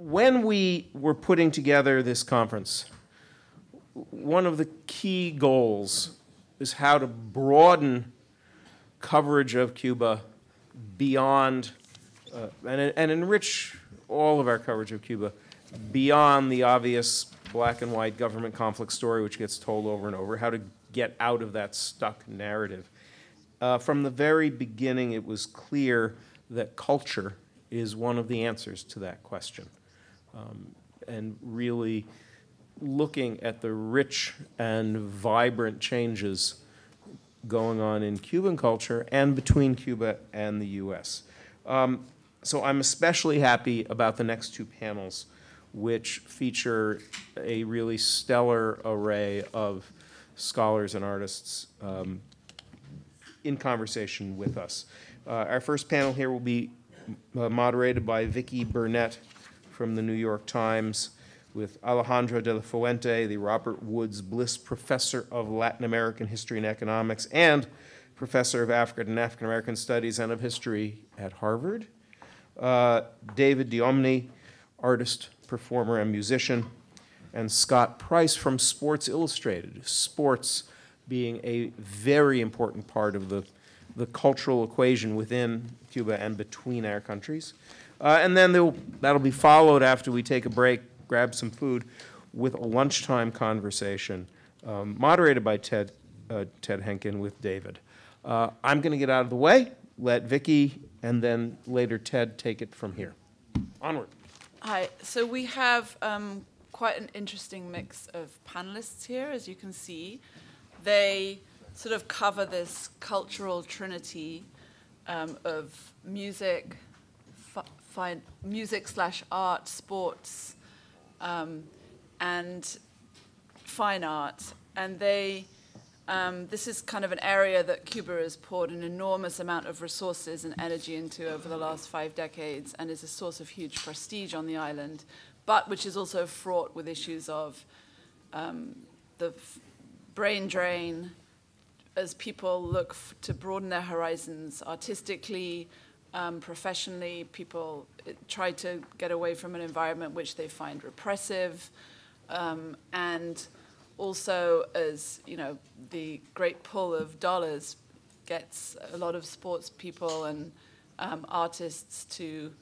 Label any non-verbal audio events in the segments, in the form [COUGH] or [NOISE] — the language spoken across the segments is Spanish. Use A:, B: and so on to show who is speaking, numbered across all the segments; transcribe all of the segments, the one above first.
A: when we were putting together this conference, one of the key goals is how to broaden coverage of Cuba beyond uh, and, and enrich all of our coverage of Cuba beyond the obvious black and white government conflict story which gets told over and over, how to get out of that stuck narrative. Uh, from the very beginning, it was clear that culture is one of the answers to that question um, and really looking at the rich and vibrant changes going on in Cuban culture and between Cuba and the US. Um, so I'm especially happy about the next two panels, which feature a really stellar array of scholars and artists um, in conversation with us. Uh, our first panel here will be uh, moderated by Vicki Burnett, from the New York Times with Alejandro de la Fuente, the Robert Woods Bliss Professor of Latin American History and Economics and Professor of African and African American Studies and of History at Harvard. Uh, David Diomni, artist, performer, and musician, and Scott Price from Sports Illustrated. Sports being a very important part of the, the cultural equation within Cuba and between our countries. Uh, and then that'll be followed after we take a break, grab some food, with a lunchtime conversation um, moderated by Ted, uh, Ted Henkin with David. Uh, I'm going to get out of the way, let Vicki and then later Ted take it from here. Onward.
B: Hi. So we have um, quite an interesting mix of panelists here, as you can see. They sort of cover this cultural trinity um, of music, find music slash art, sports, um, and fine art. And they, um, this is kind of an area that Cuba has poured an enormous amount of resources and energy into over the last five decades and is a source of huge prestige on the island, but which is also fraught with issues of um, the brain drain as people look to broaden their horizons artistically, um, professionally, people uh, try to get away from an environment which they find repressive, um, and also as you know, the great pull of dollars gets a lot of sports people and um, artists to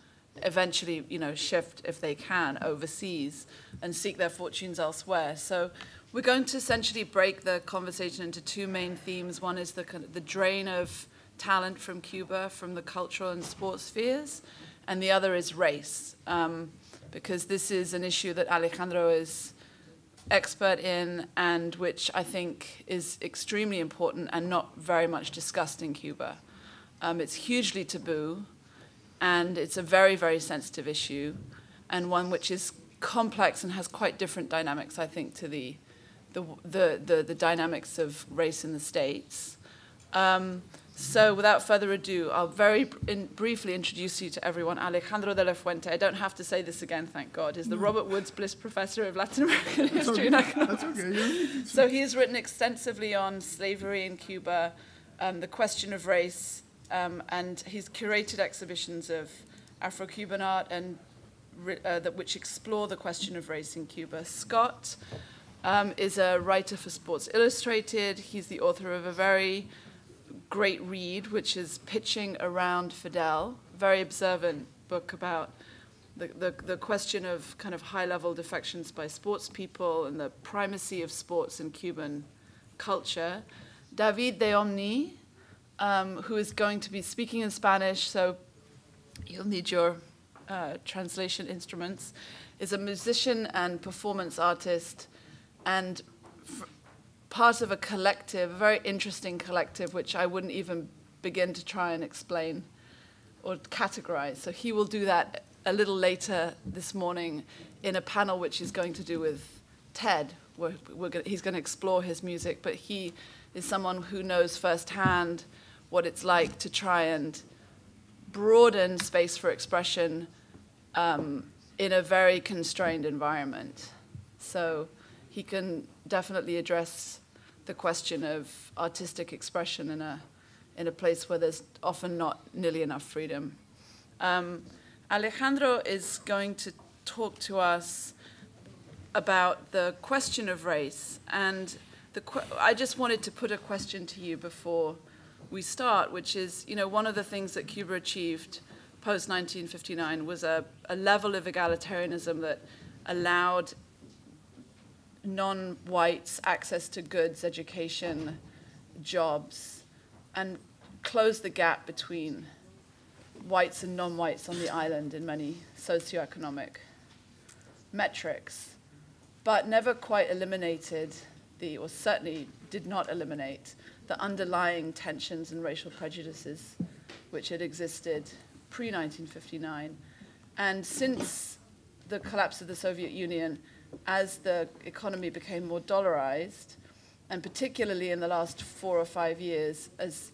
B: eventually, you know, shift if they can overseas and seek their fortunes elsewhere. So we're going to essentially break the conversation into two main themes. One is the the drain of talent from Cuba, from the cultural and sports spheres, and the other is race, um, because this is an issue that Alejandro is expert in and which I think is extremely important and not very much discussed in Cuba. Um, it's hugely taboo, and it's a very, very sensitive issue, and one which is complex and has quite different dynamics, I think, to the, the, the, the, dynamics of race in the States. Um, so without further ado, I'll very in briefly introduce you to everyone. Alejandro de la Fuente, I don't have to say this again, thank God, is the no. Robert Woods Bliss Professor of Latin American History That's okay. and Economics. That's
C: okay.
B: so he has written extensively on slavery in Cuba, um, the question of race, um, and he's curated exhibitions of Afro-Cuban art and uh, that which explore the question of race in Cuba. Scott um, is a writer for Sports Illustrated. He's the author of a very great read, which is Pitching Around Fidel, very observant book about the, the, the question of kind of high level defections by sports people and the primacy of sports in Cuban culture. David de Omni, um, who is going to be speaking in Spanish, so you'll need your uh, translation instruments, is a musician and performance artist and part of a collective, a very interesting collective, which I wouldn't even begin to try and explain or categorize. So he will do that a little later this morning in a panel which he's going to do with Ted. We're, we're gonna, he's going to explore his music, but he is someone who knows firsthand what it's like to try and broaden space for expression um, in a very constrained environment. So he can definitely address the question of artistic expression in a in a place where there's often not nearly enough freedom. Um, Alejandro is going to talk to us about the question of race, and the I just wanted to put a question to you before we start, which is, you know, one of the things that Cuba achieved post 1959 was a, a level of egalitarianism that allowed non-whites access to goods, education, jobs, and close the gap between whites and non-whites on the island in many socioeconomic metrics, but never quite eliminated the, or certainly did not eliminate, the underlying tensions and racial prejudices which had existed pre-1959. And since the collapse of the Soviet Union, as the economy became more dollarized, and particularly in the last four or five years, as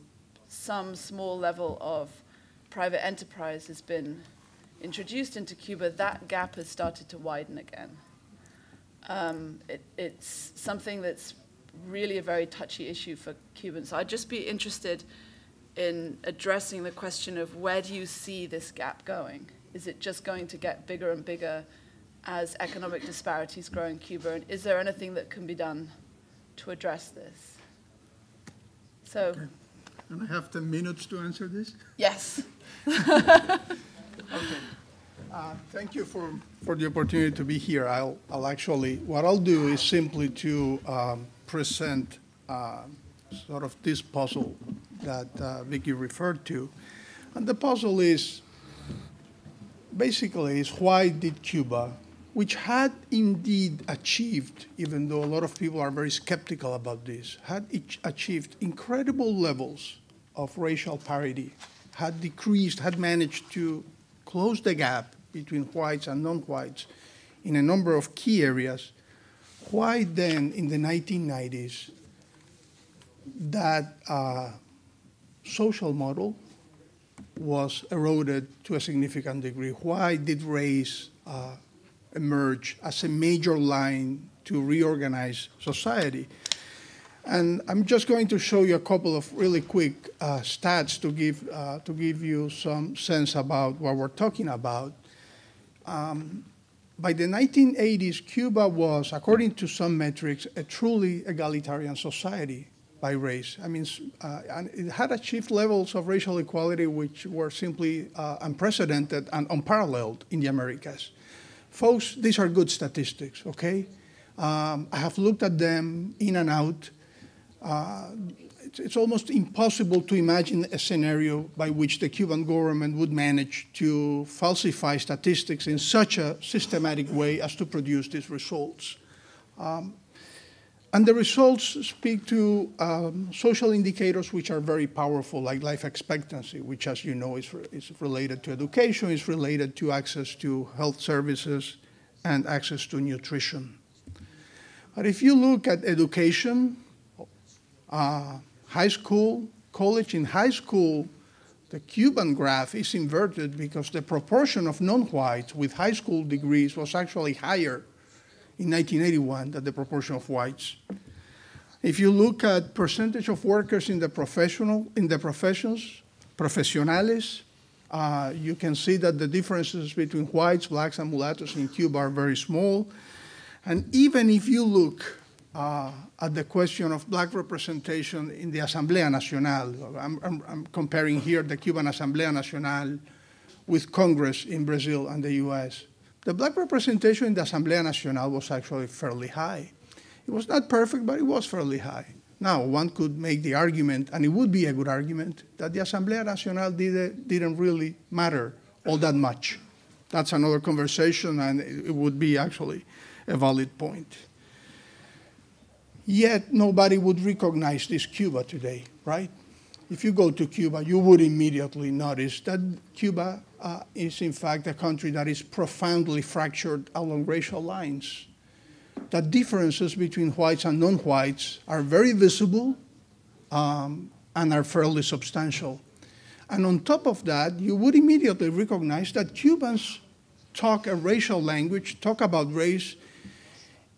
B: some small level of private enterprise has been introduced into Cuba, that gap has started to widen again. Um, it, it's something that's really a very touchy issue for Cubans. So I'd just be interested in addressing the question of where do you see this gap going? Is it just going to get bigger and bigger? as economic disparities grow in Cuba? And is there anything that can be done to address this?
C: So. Okay. And I have 10 minutes to answer this? Yes. [LAUGHS] okay. Uh, thank you for, for the opportunity to be here. I'll, I'll actually, what I'll do is simply to um, present uh, sort of this puzzle that uh, Vicky referred to. And the puzzle is basically is why did Cuba which had indeed achieved, even though a lot of people are very skeptical about this, had achieved incredible levels of racial parity, had decreased, had managed to close the gap between whites and non-whites in a number of key areas, why then in the 1990s that uh, social model was eroded to a significant degree? Why did race uh, emerge as a major line to reorganize society. And I'm just going to show you a couple of really quick uh, stats to give, uh, to give you some sense about what we're talking about. Um, by the 1980s, Cuba was, according to some metrics, a truly egalitarian society by race. I mean, uh, and it had achieved levels of racial equality which were simply uh, unprecedented and unparalleled in the Americas. Folks, these are good statistics, okay? Um, I have looked at them in and out. Uh, it's, it's, almost impossible to imagine a scenario by which the Cuban government would manage to falsify statistics in such a systematic way as to produce these results. Um, and the results speak to um, social indicators which are very powerful, like life expectancy, which, as you know, is, re is related to education, is related to access to health services, and access to nutrition. But if you look at education, uh, high school, college in high school, the Cuban graph is inverted because the proportion of non-whites with high school degrees was actually higher in 1981 that the proportion of whites. If you look at percentage of workers in the professional, in the professions, profesionales, uh, you can see that the differences between whites, blacks, and mulattoes in Cuba are very small. And even if you look uh, at the question of black representation in the Asamblea Nacional, I'm, I'm, I'm comparing here the Cuban Asamblea Nacional with Congress in Brazil and the US the black representation in the Asamblea Nacional was actually fairly high. It was not perfect, but it was fairly high. Now, one could make the argument, and it would be a good argument, that the Asamblea Nacional did, didn't really matter all that much. That's another conversation, and it would be actually a valid point. Yet, nobody would recognize this Cuba today, right? If you go to Cuba, you would immediately notice that Cuba uh, is in fact a country that is profoundly fractured along racial lines. The differences between whites and non-whites are very visible um, and are fairly substantial. And on top of that, you would immediately recognize that Cubans talk a racial language, talk about race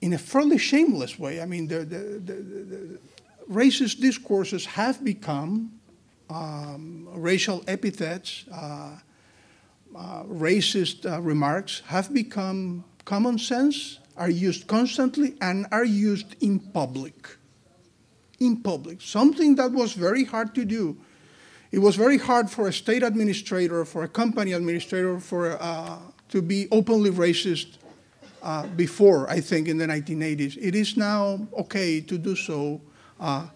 C: in a fairly shameless way. I mean, the, the, the, racist discourses have become um, racial epithets. Uh, uh, racist uh, remarks have become common sense, are used constantly, and are used in public. In public, something that was very hard to do. It was very hard for a state administrator, for a company administrator, for uh, to be openly racist uh, before. I think in the 1980s, it is now okay to do so uh,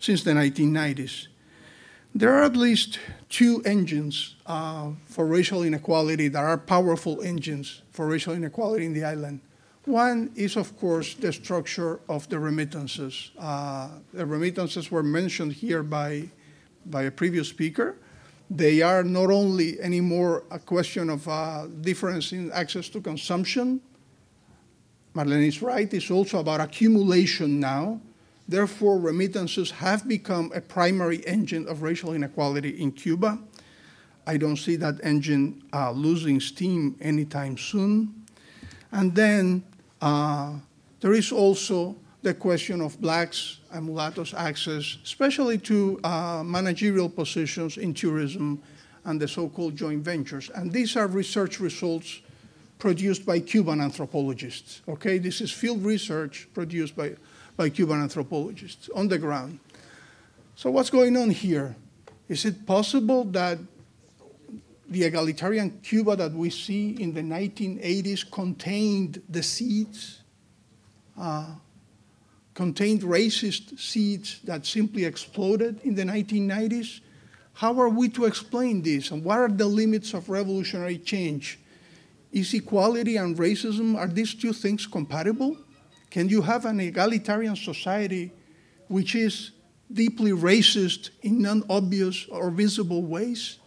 C: since the 1990s. There are at least two engines uh, for racial inequality that are powerful engines for racial inequality in the island. One is, of course, the structure of the remittances. Uh, the remittances were mentioned here by, by a previous speaker. They are not only anymore a question of uh, difference in access to consumption. Marlene is right, it's also about accumulation now. Therefore, remittances have become a primary engine of racial inequality in Cuba. I don't see that engine uh, losing steam anytime soon. And then uh, there is also the question of blacks and mulattoes' access, especially to uh, managerial positions in tourism and the so-called joint ventures. And these are research results produced by Cuban anthropologists, okay? This is field research produced by by Cuban anthropologists on the ground. So what's going on here? Is it possible that the egalitarian Cuba that we see in the 1980s contained the seeds, uh, contained racist seeds that simply exploded in the 1990s? How are we to explain this? And what are the limits of revolutionary change? Is equality and racism, are these two things compatible? Can you have an egalitarian society which is deeply racist in non obvious or visible ways?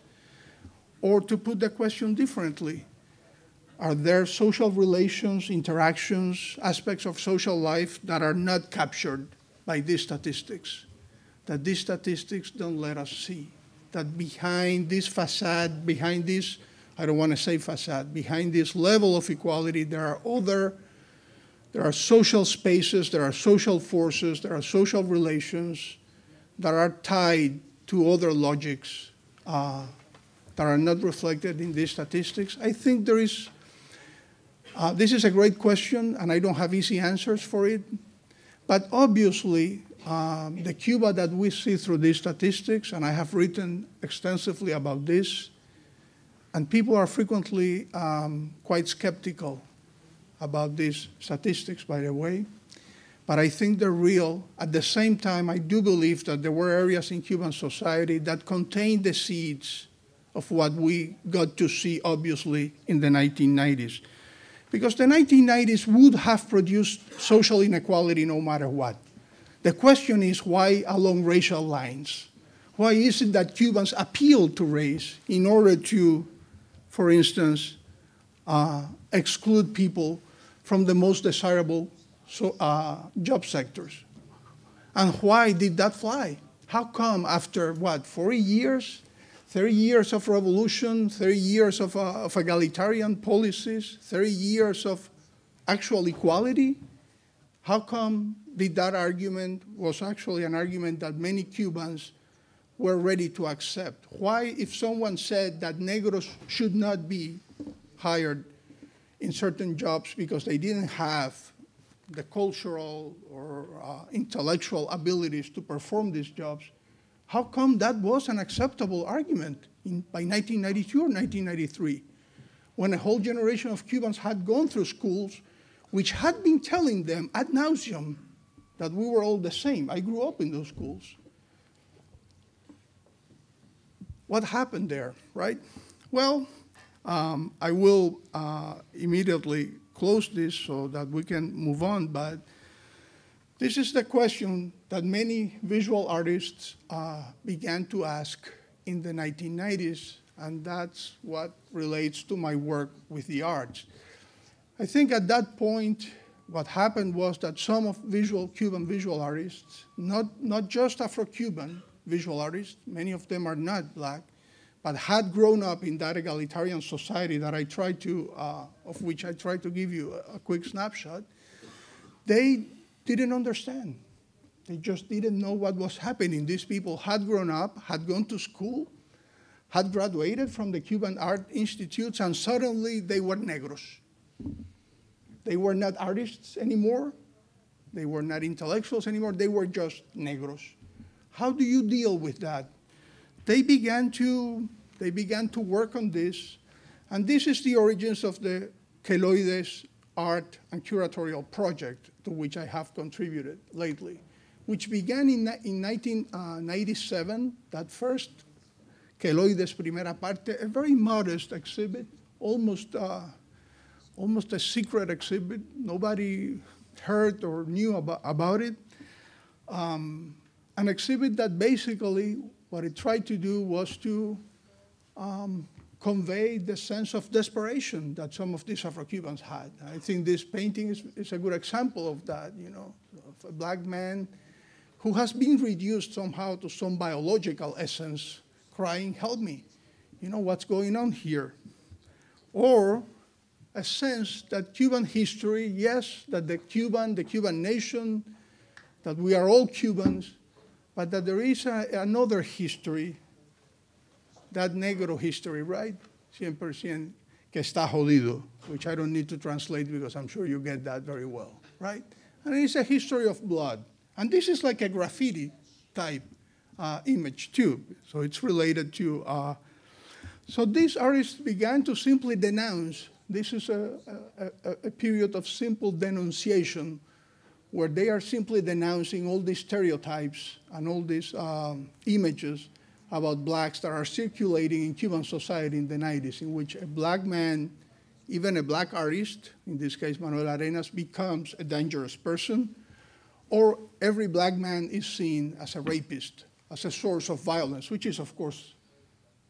C: Or to put the question differently, are there social relations, interactions, aspects of social life that are not captured by these statistics? That these statistics don't let us see. That behind this facade, behind this, I don't want to say facade, behind this level of equality, there are other there are social spaces, there are social forces, there are social relations that are tied to other logics uh, that are not reflected in these statistics. I think there is, uh, this is a great question, and I don't have easy answers for it. But obviously, um, the Cuba that we see through these statistics, and I have written extensively about this, and people are frequently um, quite skeptical about these statistics, by the way. But I think they're real. At the same time, I do believe that there were areas in Cuban society that contained the seeds of what we got to see, obviously, in the 1990s. Because the 1990s would have produced social inequality no matter what. The question is why along racial lines? Why is it that Cubans appeal to race in order to, for instance, uh, exclude people from the most desirable so, uh, job sectors. And why did that fly? How come after, what, 40 years, 30 years of revolution, 30 years of, uh, of egalitarian policies, 30 years of actual equality, how come did that argument was actually an argument that many Cubans were ready to accept? Why, if someone said that Negros should not be hired in certain jobs because they didn't have the cultural or uh, intellectual abilities to perform these jobs, how come that was an acceptable argument in, by 1992 or 1993, when a whole generation of Cubans had gone through schools which had been telling them ad nauseum that we were all the same. I grew up in those schools. What happened there, right? Well, um, I will uh, immediately close this so that we can move on, but this is the question that many visual artists uh, began to ask in the 1990s, and that's what relates to my work with the arts. I think at that point, what happened was that some of visual Cuban visual artists, not, not just Afro-Cuban visual artists, many of them are not black, but had grown up in that egalitarian society that I tried to, uh, of which I tried to give you a, a quick snapshot, they didn't understand. They just didn't know what was happening. These people had grown up, had gone to school, had graduated from the Cuban art institutes, and suddenly they were negros. They were not artists anymore. They were not intellectuals anymore. They were just negros. How do you deal with that? They began to they began to work on this, and this is the origins of the Keloides art and curatorial project to which I have contributed lately, which began in, in 1997, uh, that first Keloides Primera Parte, a very modest exhibit, almost, uh, almost a secret exhibit. Nobody heard or knew about, about it. Um, an exhibit that basically what it tried to do was to um, convey the sense of desperation that some of these Afro-Cubans had. I think this painting is, is a good example of that, you know, a black man who has been reduced somehow to some biological essence crying, help me, you know, what's going on here? Or a sense that Cuban history, yes, that the Cuban, the Cuban nation, that we are all Cubans, but that there is a, another history that negro history, right? Siempre percent que está jodido, which I don't need to translate because I'm sure you get that very well, right? And it's a history of blood. And this is like a graffiti type uh, image too. So it's related to, uh, so these artists began to simply denounce. This is a, a, a period of simple denunciation where they are simply denouncing all these stereotypes and all these um, images about blacks that are circulating in Cuban society in the 90s, in which a black man, even a black artist, in this case Manuel Arenas, becomes a dangerous person, or every black man is seen as a rapist, as a source of violence, which is, of course,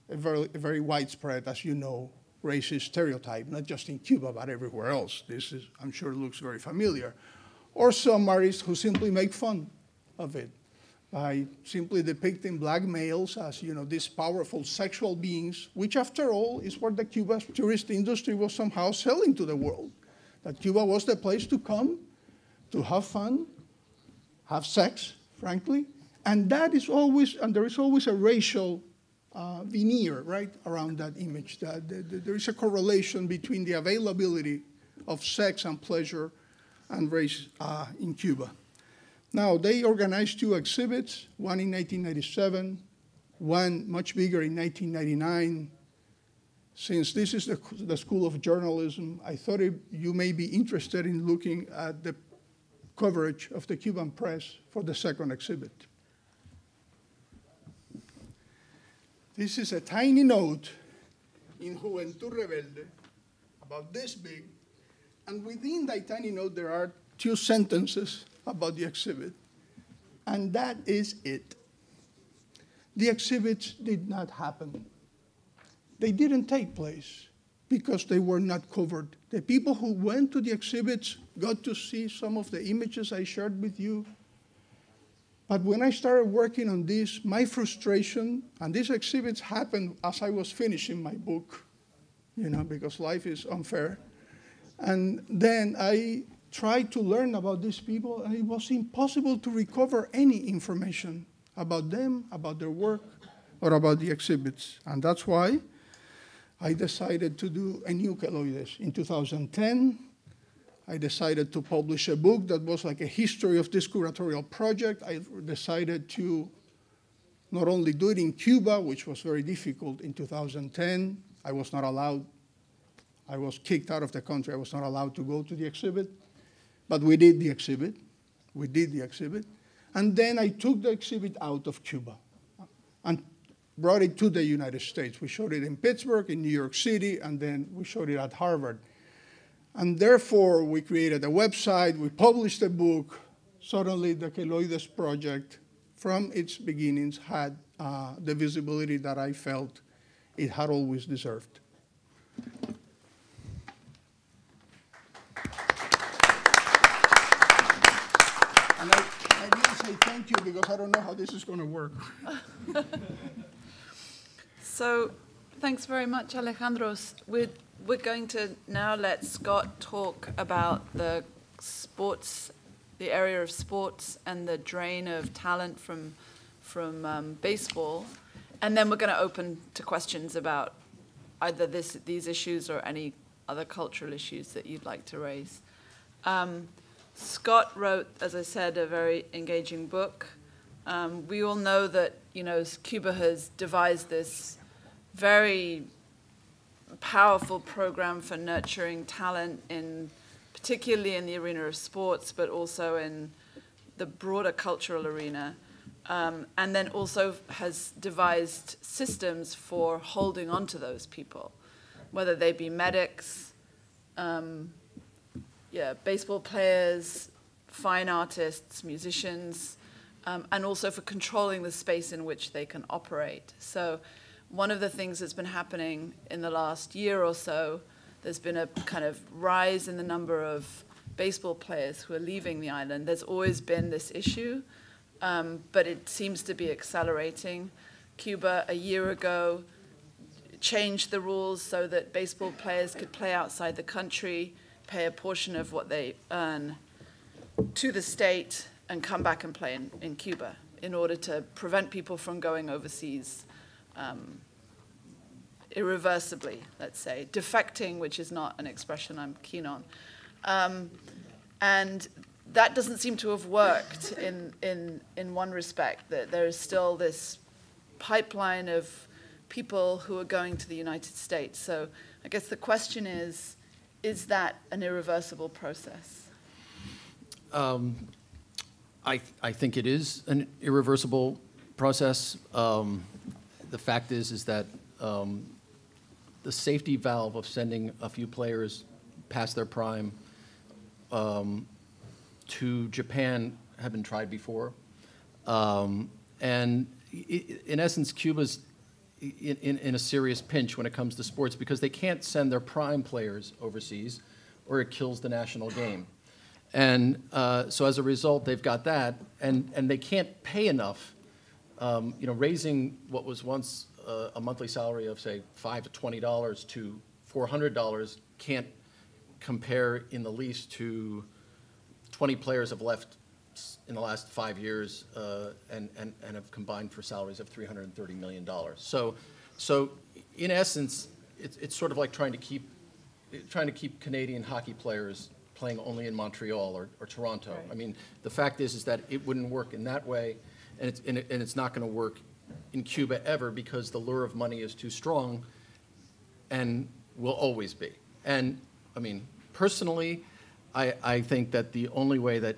C: a very, a very widespread, as you know, racist stereotype, not just in Cuba, but everywhere else. This is, I'm sure, looks very familiar. Or some artists who simply make fun of it by simply depicting black males as you know these powerful sexual beings, which after all is what the Cuba's tourist industry was somehow selling to the world. That Cuba was the place to come, to have fun, have sex, frankly, and that is always and there is always a racial uh, veneer right around that image. That, that, that there is a correlation between the availability of sex and pleasure and race uh, in Cuba. Now, they organized two exhibits, one in 1997, one much bigger in 1999. Since this is the, the School of Journalism, I thought it, you may be interested in looking at the coverage of the Cuban press for the second exhibit. This is a tiny note in Juventud Rebelde, about this big, and within that tiny note there are two sentences about the exhibit. And that is it. The exhibits did not happen. They didn't take place because they were not covered. The people who went to the exhibits got to see some of the images I shared with you. But when I started working on this, my frustration, and these exhibits happened as I was finishing my book, you know, because life is unfair. And then I tried to learn about these people, and it was impossible to recover any information about them, about their work, or about the exhibits. And that's why I decided to do a new Keloides. In 2010, I decided to publish a book that was like a history of this curatorial project. I decided to not only do it in Cuba, which was very difficult in 2010, I was not allowed, I was kicked out of the country, I was not allowed to go to the exhibit. But we did the exhibit. We did the exhibit. And then I took the exhibit out of Cuba and brought it to the United States. We showed it in Pittsburgh, in New York City, and then we showed it at Harvard. And therefore, we created a website, we published a book. Suddenly, the Keloides project, from its beginnings, had uh, the visibility that I felt it had always deserved. thank you because I don't know how this is going to work. [LAUGHS]
B: so thanks very much, Alejandros. We're, we're going to now let Scott talk about the sports, the area of sports and the drain of talent from, from um, baseball. And then we're going to open to questions about either this, these issues or any other cultural issues that you'd like to raise. Um, Scott wrote, as I said, a very engaging book. Um, we all know that you know Cuba has devised this very powerful program for nurturing talent in particularly in the arena of sports, but also in the broader cultural arena. Um, and then also has devised systems for holding on to those people, whether they be medics, um, yeah, baseball players, fine artists, musicians, um, and also for controlling the space in which they can operate. So, one of the things that's been happening in the last year or so, there's been a kind of rise in the number of baseball players who are leaving the island. There's always been this issue, um, but it seems to be accelerating. Cuba, a year ago, changed the rules so that baseball players could play outside the country pay a portion of what they earn to the state and come back and play in, in Cuba in order to prevent people from going overseas um, irreversibly, let's say, defecting, which is not an expression I'm keen on. Um, and that doesn't seem to have worked in, in, in one respect, that there is still this pipeline of people who are going to the United States. So I guess the question is, is that an irreversible process?
D: Um, I, th I think it is an irreversible process. Um, the fact is, is that um, the safety valve of sending a few players past their prime um, to Japan have been tried before. Um, and in essence, Cuba's in, in, in a serious pinch when it comes to sports because they can't send their prime players overseas or it kills the national game. And uh, so as a result, they've got that, and, and they can't pay enough. Um, you know, raising what was once uh, a monthly salary of say five to twenty dollars to four hundred dollars can't compare in the least to twenty players have left in the last five years uh, and, and, and have combined for salaries of $330 million. So, so in essence, it's, it's sort of like trying to keep trying to keep Canadian hockey players playing only in Montreal or, or Toronto. Right. I mean, the fact is is that it wouldn't work in that way, and it's, and, it, and it's not going to work in Cuba ever because the lure of money is too strong and will always be. And I mean, personally, I, I think that the only way that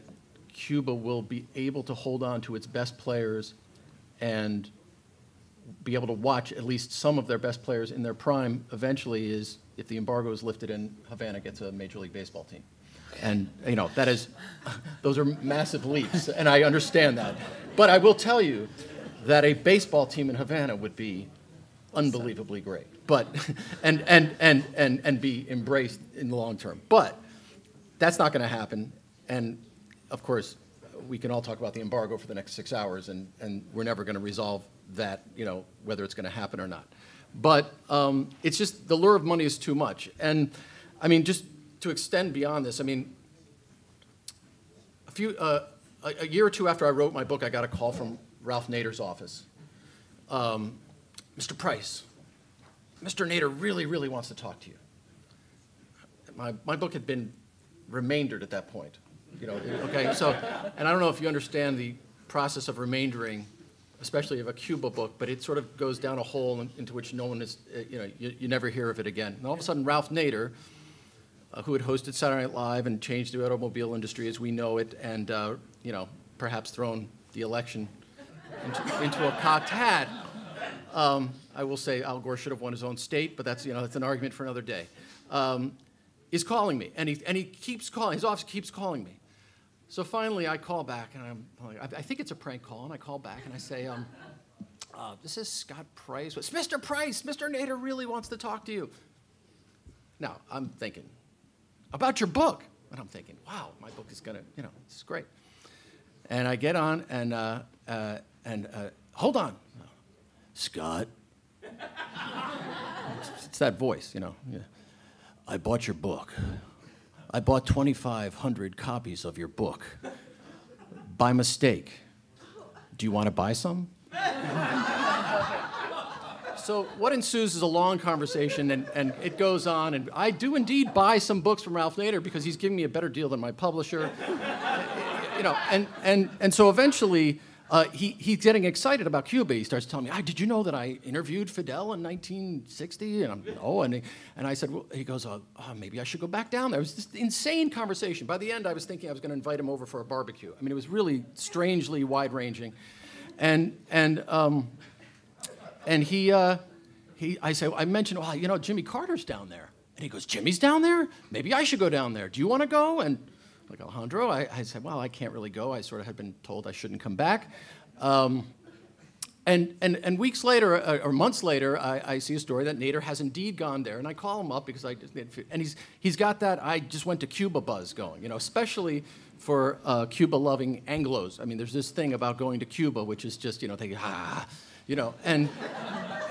D: Cuba will be able to hold on to its best players and be able to watch at least some of their best players in their prime eventually is if the embargo is lifted and Havana gets a Major League Baseball team. And you know that is, [LAUGHS] those are massive leaps, and I understand that. But I will tell you that a baseball team in Havana would be unbelievably great. But [LAUGHS] and and and and and be embraced in the long term. But that's not going to happen. And of course, we can all talk about the embargo for the next six hours, and, and we're never going to resolve that, you know, whether it's going to happen or not. But um, it's just the lure of money is too much. And I mean, just to extend beyond this, I mean, a few uh, a, a, year or two after I wrote my book, I got a call from Ralph Nader's office. Um, Mr. Price, Mr. Nader really, really wants to talk to you. My, my book had been remaindered at that point. You know, okay, so, and I don't know if you understand the process of remaindering, especially of a Cuba book, but it sort of goes down a hole in, into which no one is, uh, you know, you, you, never hear of it again. And all of a sudden, Ralph Nader, uh, who had hosted Saturday Night Live and changed the automobile industry as we know it, and, uh, you know, perhaps thrown the election into, into a cocked hat. Um, I will say Al Gore should have won his own state, but that's, you know, that's an argument for another day. Um, is calling me, and he, and he keeps calling, his office keeps calling me. So finally, I call back, and I'm like, I think it's a prank call, and I call back and I say, um, uh, "This is Scott Price. It's Mr. Price. Mr. Nader really wants to talk to you." Now I'm thinking about your book, and I'm thinking, "Wow, my book is gonna, you know, it's great." And I get on, and uh, uh, and uh, hold on, Scott. [LAUGHS] it's that voice, you know. Yeah. I bought your book. I bought 2,500 copies of your book by mistake. Do you want to buy some? so what ensues is a long conversation and, and it goes on and i do indeed buy some books from ralph nader because he's giving me a better deal than my publisher you know and, and, and so eventually uh, he, he's getting excited about Cuba. He starts telling me, ah, "Did you know that I interviewed Fidel in 1960?" And I'm, "No." And, he, and I said, "Well," he goes, oh, oh, "Maybe I should go back down there." It was this insane conversation. By the end, I was thinking I was going to invite him over for a barbecue. I mean, it was really strangely wide-ranging, and and um, and he uh, he I say, "I mentioned, well, you know, Jimmy Carter's down there," and he goes, "Jimmy's down there? Maybe I should go down there. Do you want to go?" and like Alejandro, I, I said, well, I can't really go. I sort of had been told I shouldn't come back. Um, and, and, and weeks later, uh, or months later, I, I, see a story that Nader has indeed gone there. And I call him up because I, and he's, he's got that I just went to Cuba buzz going, you know, especially for uh, Cuba loving Anglos. I mean, there's this thing about going to Cuba, which is just, you know, thinking, ah, you know, and,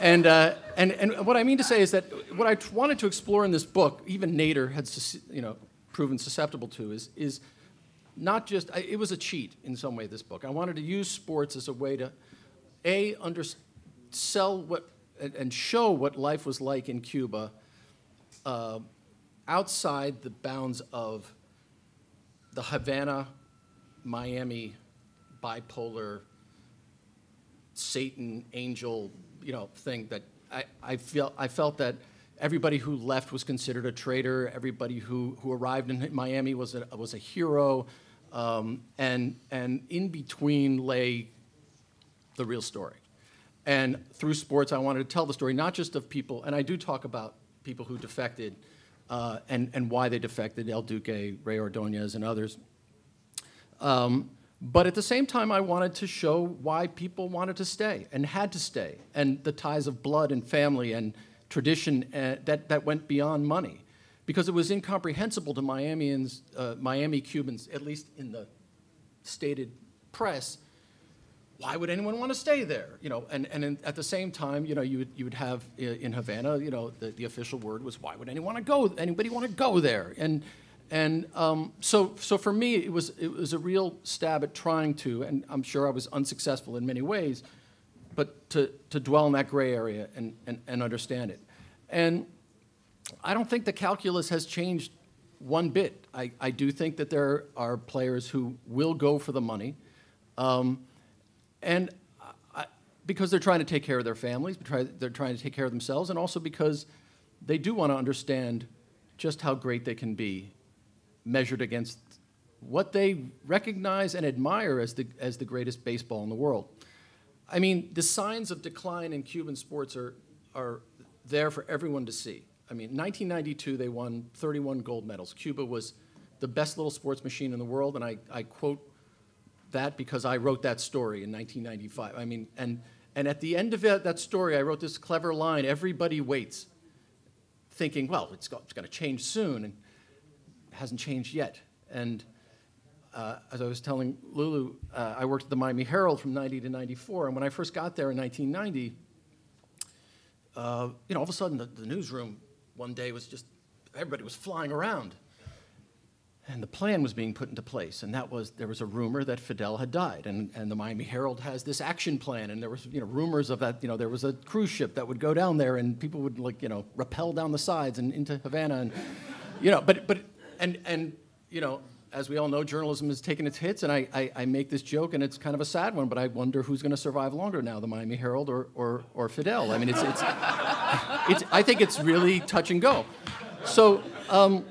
D: and, uh, and, and what I mean to say is that what I wanted to explore in this book, even Nader had, you know, proven susceptible to is, is not just, I, it was a cheat in some way, this book. I wanted to use sports as a way to, A, sell what, and, and show what life was like in Cuba uh, outside the bounds of the Havana, Miami, bipolar, Satan, angel, you know, thing that I, I, feel, I felt that everybody who left was considered a traitor. Everybody who, who arrived in Miami was a, was a hero. Um, and, and in between lay the real story. And through sports, I wanted to tell the story, not just of people, and I do talk about people who defected uh, and, and why they defected, El Duque, Ray Ordonez, and others. Um, but at the same time, I wanted to show why people wanted to stay and had to stay, and the ties of blood and family and, tradition uh, that, that went beyond money because it was incomprehensible to Miamians, uh, Miami Cubans, at least in the stated press, why would anyone want to stay there? You know, and, and in, at the same time, you know, you would, you would have in Havana, you know, the, the official word was, why would anyone want to go, anybody want to go there? And, and um, so, so for me, it was, it was a real stab at trying to, and I'm sure I was unsuccessful in many ways, but to, to dwell in that gray area and, and, and understand it. And I don't think the calculus has changed one bit. I, I do think that there are players who will go for the money, um, and I, because they're trying to take care of their families, they're trying to take care of themselves, and also because they do want to understand just how great they can be measured against what they recognize and admire as the, as the greatest baseball in the world. I mean, the signs of decline in Cuban sports are, are there for everyone to see. I mean, 1992, they won 31 gold medals. Cuba was the best little sports machine in the world, and I, I quote that because I wrote that story in 1995. I mean, and, and at the end of it, that story, I wrote this clever line everybody waits, thinking, well, it's, it's going to change soon, and it hasn't changed yet. And uh, as I was telling Lulu, uh, I worked at the Miami Herald from 90 to 94. And when I first got there in 1990, uh, you know, all of a sudden the, the, newsroom one day was just, everybody was flying around. And the plan was being put into place. And that was, there was a rumor that Fidel had died. And, and the Miami Herald has this action plan. And there was, you know, rumors of that, you know, there was a cruise ship that would go down there and people would like, you know, rappel down the sides and into Havana and, you know, but, but, and, and, you know, as we all know, journalism has taken its hits, and I, I, I, make this joke, and it's kind of a sad one, but I wonder who's going to survive longer now, the Miami Herald or, or, or Fidel. I mean, it's, it's, [LAUGHS] it's, I think it's really touch and go. So, um,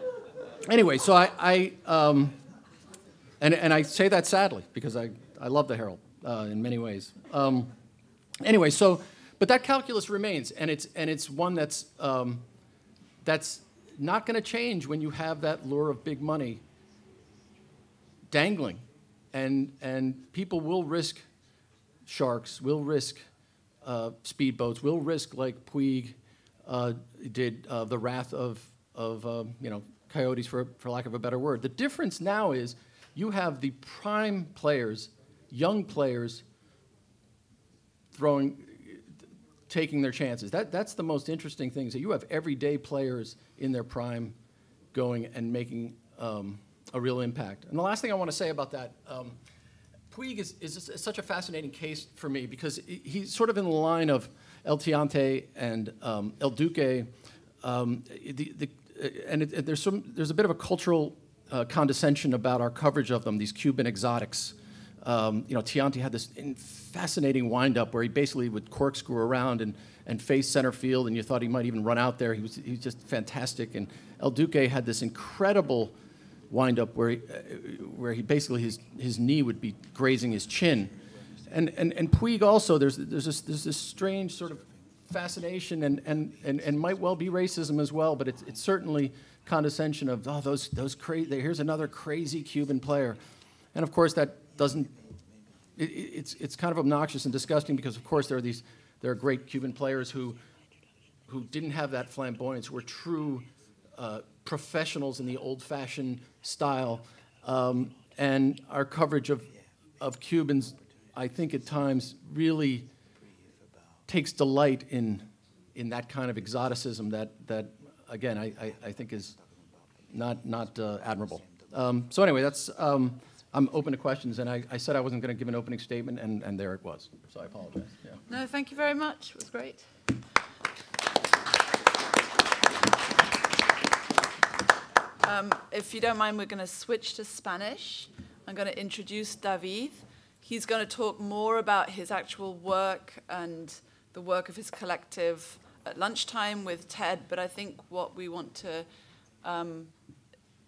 D: anyway, so I, I um, and, and I say that sadly because I, I love the Herald uh, in many ways. Um, anyway, so, but that calculus remains, and it's, and it's one that's, um, that's not going to change when you have that lure of big money dangling, and and people will risk sharks, will risk uh, speedboats, will risk like Puig uh, did uh, the wrath of of um, you know coyotes for for lack of a better word. The difference now is you have the prime players, young players, throwing taking their chances. That, that's the most interesting thing is that you have everyday players in their prime going and making um, a real impact. And the last thing I want to say about that, um, Puig is, is, is, such a fascinating case for me because he's sort of in the line of El Tiante and um, El Duque. Um, the, the, uh, and it, it, there's, some, there's a bit of a cultural uh, condescension about our coverage of them, these Cuban exotics. Um, you know, Tiante had this fascinating windup where he basically would corkscrew around and, and face center field, and you thought he might even run out there. He was, he was just fantastic. And El Duque had this incredible – wind up where he, where he basically his, his knee would be grazing his chin. And, and, and Puig also, there's, there's, this, there's this strange sort of fascination and, and, and, and might well be racism as well, but it's, it's certainly condescension of, oh, those, those crazy, here's another crazy Cuban player. And of course, that doesn't, it, it's, it's kind of obnoxious and disgusting because, of course, there are these, there are great Cuban players who, who didn't have that flamboyance, were true uh, professionals in the old-fashioned style, um, and our coverage of of Cubans, I think at times really takes delight in in that kind of exoticism that that again I, I, I think is not not uh, admirable. Um, so anyway, that's um, I'm open to questions, and I, I said I wasn't going to give an opening statement, and, and there it was. So I apologize. Yeah.
B: No, thank you very much. It was great. Um, if you don't mind, we're going to switch to Spanish. I'm going to introduce David. He's going to talk more about his actual work and the work of his collective at lunchtime with Ted, but I think what we want to um,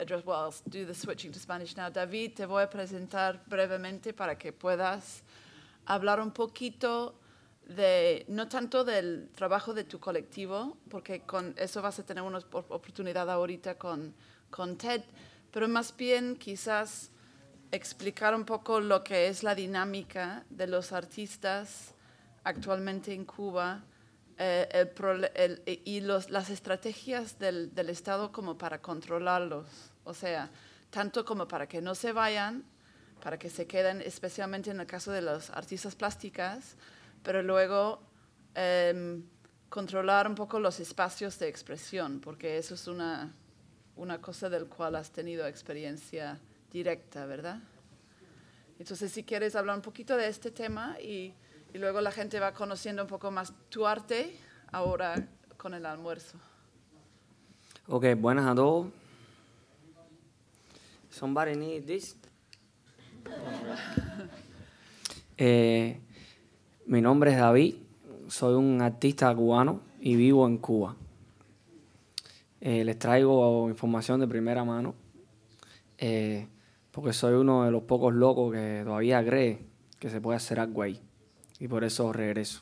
B: address, well, I'll do the switching to Spanish now. David, te voy a presentar brevemente para que puedas hablar un poquito de, no tanto del trabajo de tu colectivo, porque con eso vas a tener una oportunidad ahorita con con TED, pero más bien quizás explicar un poco lo que es la dinámica de los artistas actualmente en Cuba eh, y las estrategias del, Estado como para controlarlos, o sea, tanto como para que no se vayan, para que se queden, especialmente en el caso de las artistas plásticas, pero luego em, controlar un poco los espacios de expresión, porque eso es una una cosa del cual has tenido experiencia directa, ¿verdad? Entonces, si quieres hablar un poquito de este tema y, luego la gente va conociendo un poco más tu arte ahora con el almuerzo.
E: Ok, buenas a todos. Somebody need this. [LAUGHS] Eh, mi nombre es David, soy un artista cubano y vivo en Cuba. Eh, les traigo información de primera mano, eh, porque soy uno de los pocos locos que todavía cree que se puede hacer algo y por eso regreso.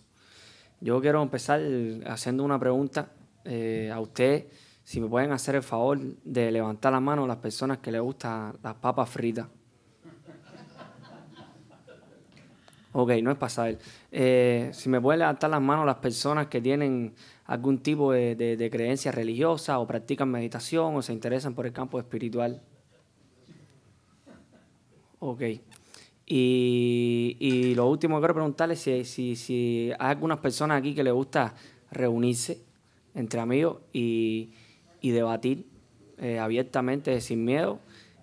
E: Yo quiero empezar haciendo una pregunta eh, a usted, si me pueden hacer el favor de levantar la mano las personas que les gustan las papas fritas. Ok, no es pasar. Eh, si me pueden levantar las manos las personas que tienen algún tipo de, creencia religiosa o practican meditación o se interesan por el campo espiritual. Ok. Y, lo último que quiero preguntarle es si, hay algunas personas aquí que les gusta reunirse entre amigos y, debatir eh, abiertamente, sin miedo,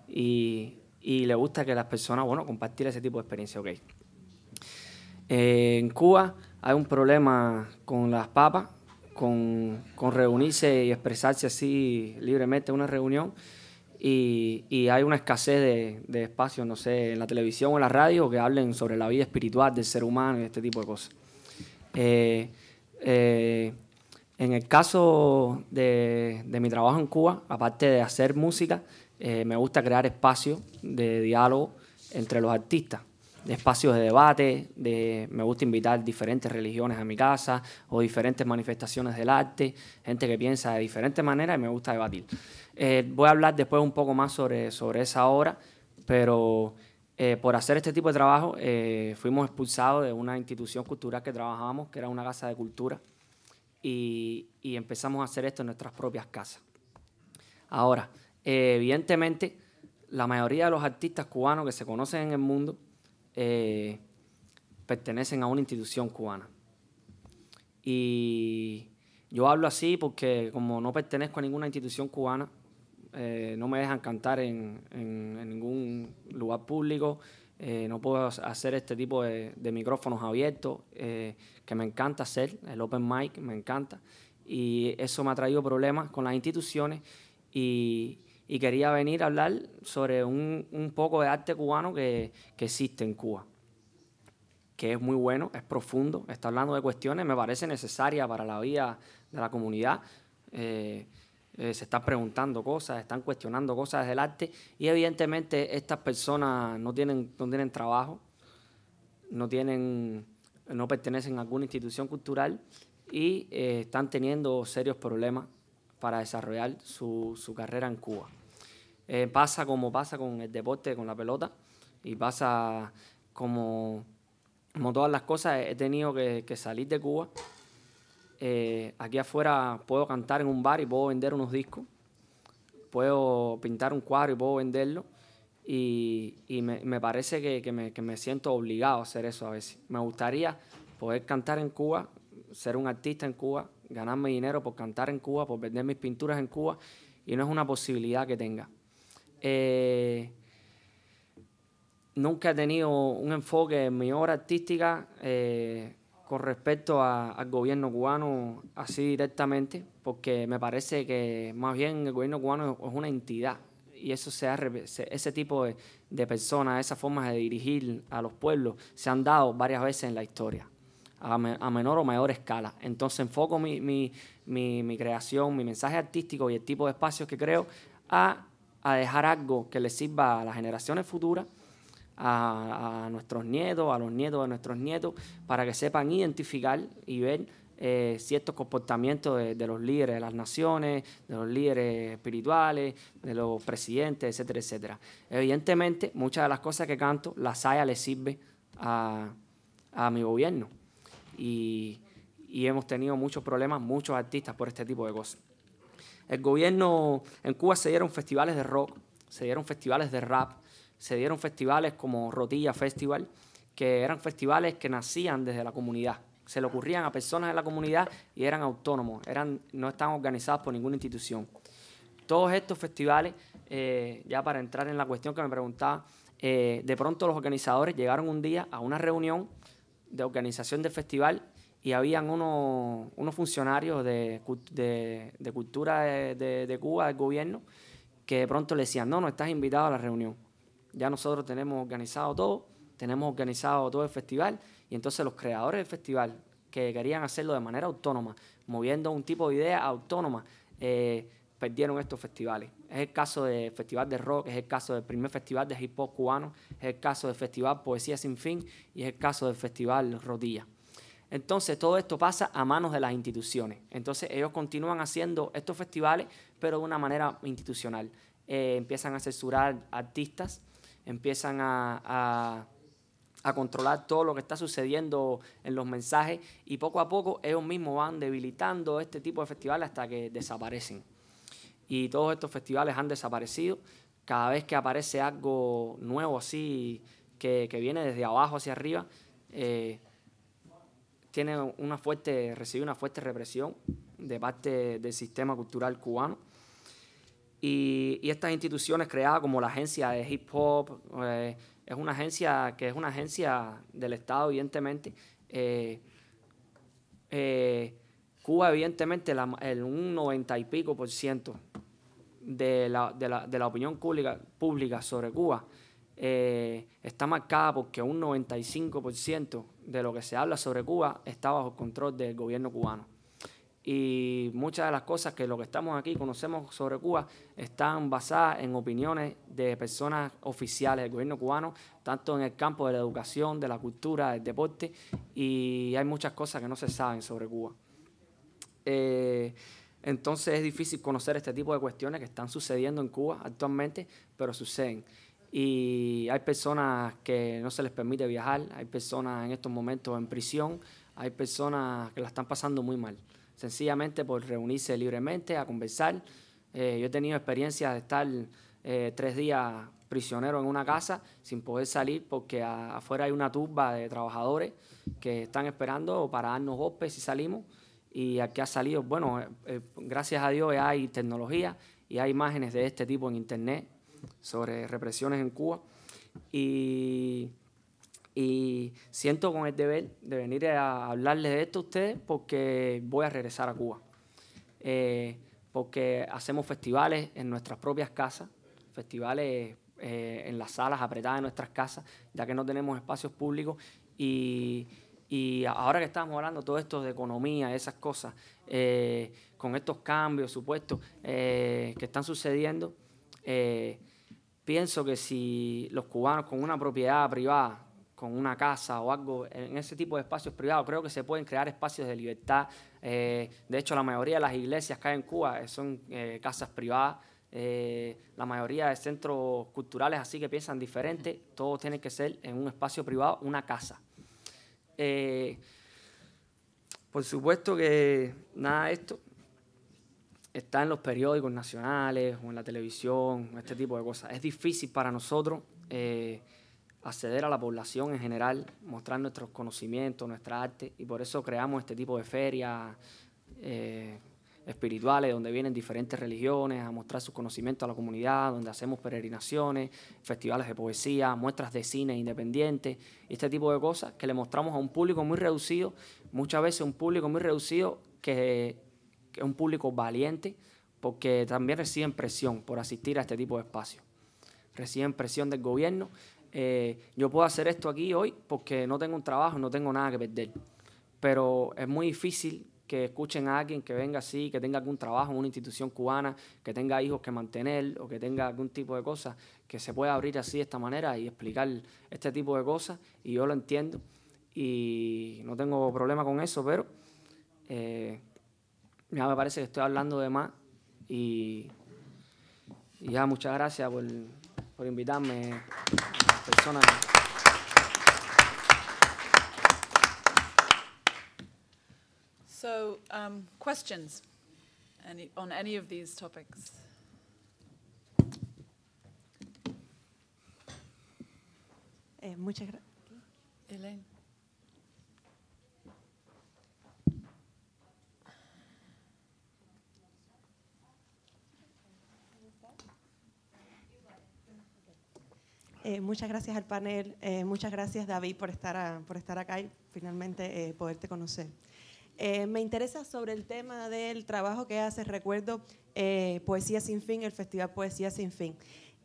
E: y, y le gusta que las personas, bueno, compartir ese tipo de experiencia. okay en Cuba hay un problema con las papas, con, reunirse y expresarse así libremente en una reunión. Y, hay una escasez de, espacios, no sé, en la televisión o en la radio que hablen sobre la vida espiritual del ser humano y este tipo de cosas. Eh, eh, en el caso de, mi trabajo en Cuba, aparte de hacer música, eh, me gusta crear espacios de diálogo entre los artistas espacios de debate, de, me gusta invitar diferentes religiones a mi casa o diferentes manifestaciones del arte, gente que piensa de diferentes maneras y me gusta debatir. Eh, voy a hablar después un poco más sobre, sobre esa obra, pero eh, por hacer este tipo de trabajo eh, fuimos expulsados de una institución cultural que trabajábamos, que era una casa de cultura, y empezamos a hacer esto en nuestras propias casas. Ahora, evidentemente, la mayoría de los artistas cubanos que se conocen en el mundo eh, pertenecen a una institución cubana. Y yo hablo así porque como no pertenezco a ninguna institución cubana, eh, no me dejan cantar en, ningún lugar público, eh, no puedo hacer este tipo de, micrófonos abiertos, que me encanta hacer, el open mic me encanta, y eso me ha traído problemas con las instituciones y, y quería venir a hablar sobre un, poco de arte cubano que, existe en Cuba, que es muy bueno, es profundo, está hablando de cuestiones, me parece necesaria para la vida de la comunidad. Eh, eh, se están preguntando cosas, están cuestionando cosas del arte y evidentemente estas personas no tienen, tienen trabajo, no, tienen, no pertenecen a alguna institución cultural y eh, están teniendo serios problemas para desarrollar su, carrera en Cuba. Eh, pasa como pasa con el deporte, con la pelota, y pasa como, como todas las cosas, he tenido que, salir de Cuba. Eh, aquí afuera puedo cantar en un bar y puedo vender unos discos, puedo pintar un cuadro y puedo venderlo, y, me, parece que me siento obligado a hacer eso a veces. Me gustaría poder cantar en Cuba, ser un artista en Cuba, ganarme dinero por cantar en Cuba, por vender mis pinturas en Cuba, y no es una posibilidad que tenga. Eh, nunca he tenido un enfoque en mi obra artística eh, con respecto al gobierno cubano así directamente, porque me parece que más bien el gobierno cubano es una entidad y eso se ese tipo de, de personas, esas formas de dirigir a los pueblos se han dado varias veces en la historia a, menor o mayor escala. Entonces enfoco mi, creación, mi mensaje artístico y el tipo de espacios que creo a, dejar algo que le sirva a las generaciones futuras, a, nuestros nietos, a los nietos de nuestros nietos, para que sepan identificar y ver eh, ciertos comportamientos de, los líderes de las naciones, de los líderes espirituales, de los presidentes, etcétera, etcétera. Evidentemente, muchas de las cosas que canto, la saya le sirve a, a mi gobierno y, hemos tenido muchos problemas, muchos artistas por este tipo de cosas. El gobierno en Cuba se dieron festivales de rock, se dieron festivales de rap, se dieron festivales como Rotilla Festival, que eran festivales que nacían desde la comunidad. Se le ocurrían a personas de la comunidad y eran autónomos, eran, no estaban organizados por ninguna institución. Todos estos festivales, eh, ya para entrar en la cuestión que me preguntaba, eh, de pronto los organizadores llegaron un día a una reunión de organización del festival y habían unos, funcionarios de, cultura de, Cuba, del gobierno, que de pronto le decían, no, no estás invitado a la reunión. Ya nosotros tenemos organizado todo, tenemos organizado todo el festival, y entonces los creadores del festival, que querían hacerlo de manera autónoma, moviendo un tipo de idea autónoma, eh, perdieron estos festivales. Es el caso del Festival de Rock, es el caso del primer Festival de Hip Hop cubano, es el caso del Festival Poesía Sin Fin y es el caso del Festival Rodilla. Entonces todo esto pasa a manos de las instituciones. Entonces ellos continúan haciendo estos festivales, pero de una manera institucional. Eh, empiezan a censurar artistas, empiezan a, a, controlar todo lo que está sucediendo en los mensajes y poco a poco ellos mismos van debilitando este tipo de festivales hasta que desaparecen y todos estos festivales han desaparecido. Cada vez que aparece algo nuevo así, que, viene desde abajo hacia arriba, eh, tiene una fuerte, recibe una fuerte represión de parte del sistema cultural cubano. Y, estas instituciones creadas como la agencia de hip hop, eh, es una agencia que es una agencia del Estado, evidentemente. Eh, Cuba, evidentemente, el un 90 y pico por ciento de la, de la, opinión pública, pública, sobre Cuba eh, está marcada porque un 95% de lo que se habla sobre Cuba está bajo control del gobierno cubano. Y muchas de las cosas que lo que estamos aquí conocemos sobre Cuba están basadas en opiniones de personas oficiales del gobierno cubano, tanto en el campo de la educación, de la cultura, del deporte, y hay muchas cosas que no se saben sobre Cuba. Eh, entonces es difícil conocer este tipo de cuestiones que están sucediendo en Cuba actualmente, pero suceden. Y hay personas que no se les permite viajar, hay personas en estos momentos en prisión, hay personas que la están pasando muy mal, sencillamente por reunirse libremente a conversar. Eh, yo he tenido experiencia de estar eh, tres días prisionero en una casa sin poder salir porque afuera hay una turba de trabajadores que están esperando para darnos golpes si salimos y aquí ha salido, bueno, eh, eh, gracias a Dios hay tecnología y hay imágenes de este tipo en internet sobre represiones en Cuba y, siento con el deber de venir a hablarles de esto a ustedes porque voy a regresar a Cuba, eh, porque hacemos festivales en nuestras propias casas, festivales en las salas apretadas de nuestras casas, ya que no tenemos espacios públicos y y ahora que estamos hablando todo esto de economía, esas cosas, eh, con estos cambios supuestos eh, que están sucediendo, eh, pienso que si los cubanos con una propiedad privada, con una casa o algo, en ese tipo de espacios privados, creo que se pueden crear espacios de libertad. de hecho, la mayoría de las iglesias que hay en Cuba son casas privadas. la mayoría de centros culturales así que piensan diferente, todo tiene que ser en un espacio privado, una casa. Eh, por supuesto que nada de esto está en los periódicos nacionales o en la televisión, este tipo de cosas. Es difícil para nosotros eh, acceder a la población en general, mostrar nuestros conocimientos, nuestra arte, y por eso creamos este tipo de ferias. Eh, espirituales, donde vienen diferentes religiones a mostrar su conocimiento a la comunidad, donde hacemos peregrinaciones, festivales de poesía, muestras de cine independiente este tipo de cosas que le mostramos a un público muy reducido, muchas veces un público muy reducido que, es un público valiente, porque también reciben presión por asistir a este tipo de espacios. Reciben presión del gobierno. Eh, yo puedo hacer esto aquí hoy porque no tengo un trabajo, no tengo nada que perder. Pero es muy difícil que escuchen a alguien que venga así, que tenga algún trabajo en una institución cubana, que tenga hijos que mantener o que tenga algún tipo de cosas, que se pueda abrir así de esta manera y explicar este tipo de cosas. Y yo lo entiendo y no tengo problema con eso, pero eh, ya me parece que estoy hablando de más y, y ya muchas gracias por, por invitarme, personas.
B: So, um, questions on any of these
F: topics? Eh, muchas gracias. Elaine. Eh, muchas gracias al panel, eh, muchas gracias David por estar, por estar acá y finalmente poderte conocer. Eh, me interesa sobre el tema del trabajo que hace, recuerdo eh, Poesía Sin Fin, el Festival Poesía Sin Fin.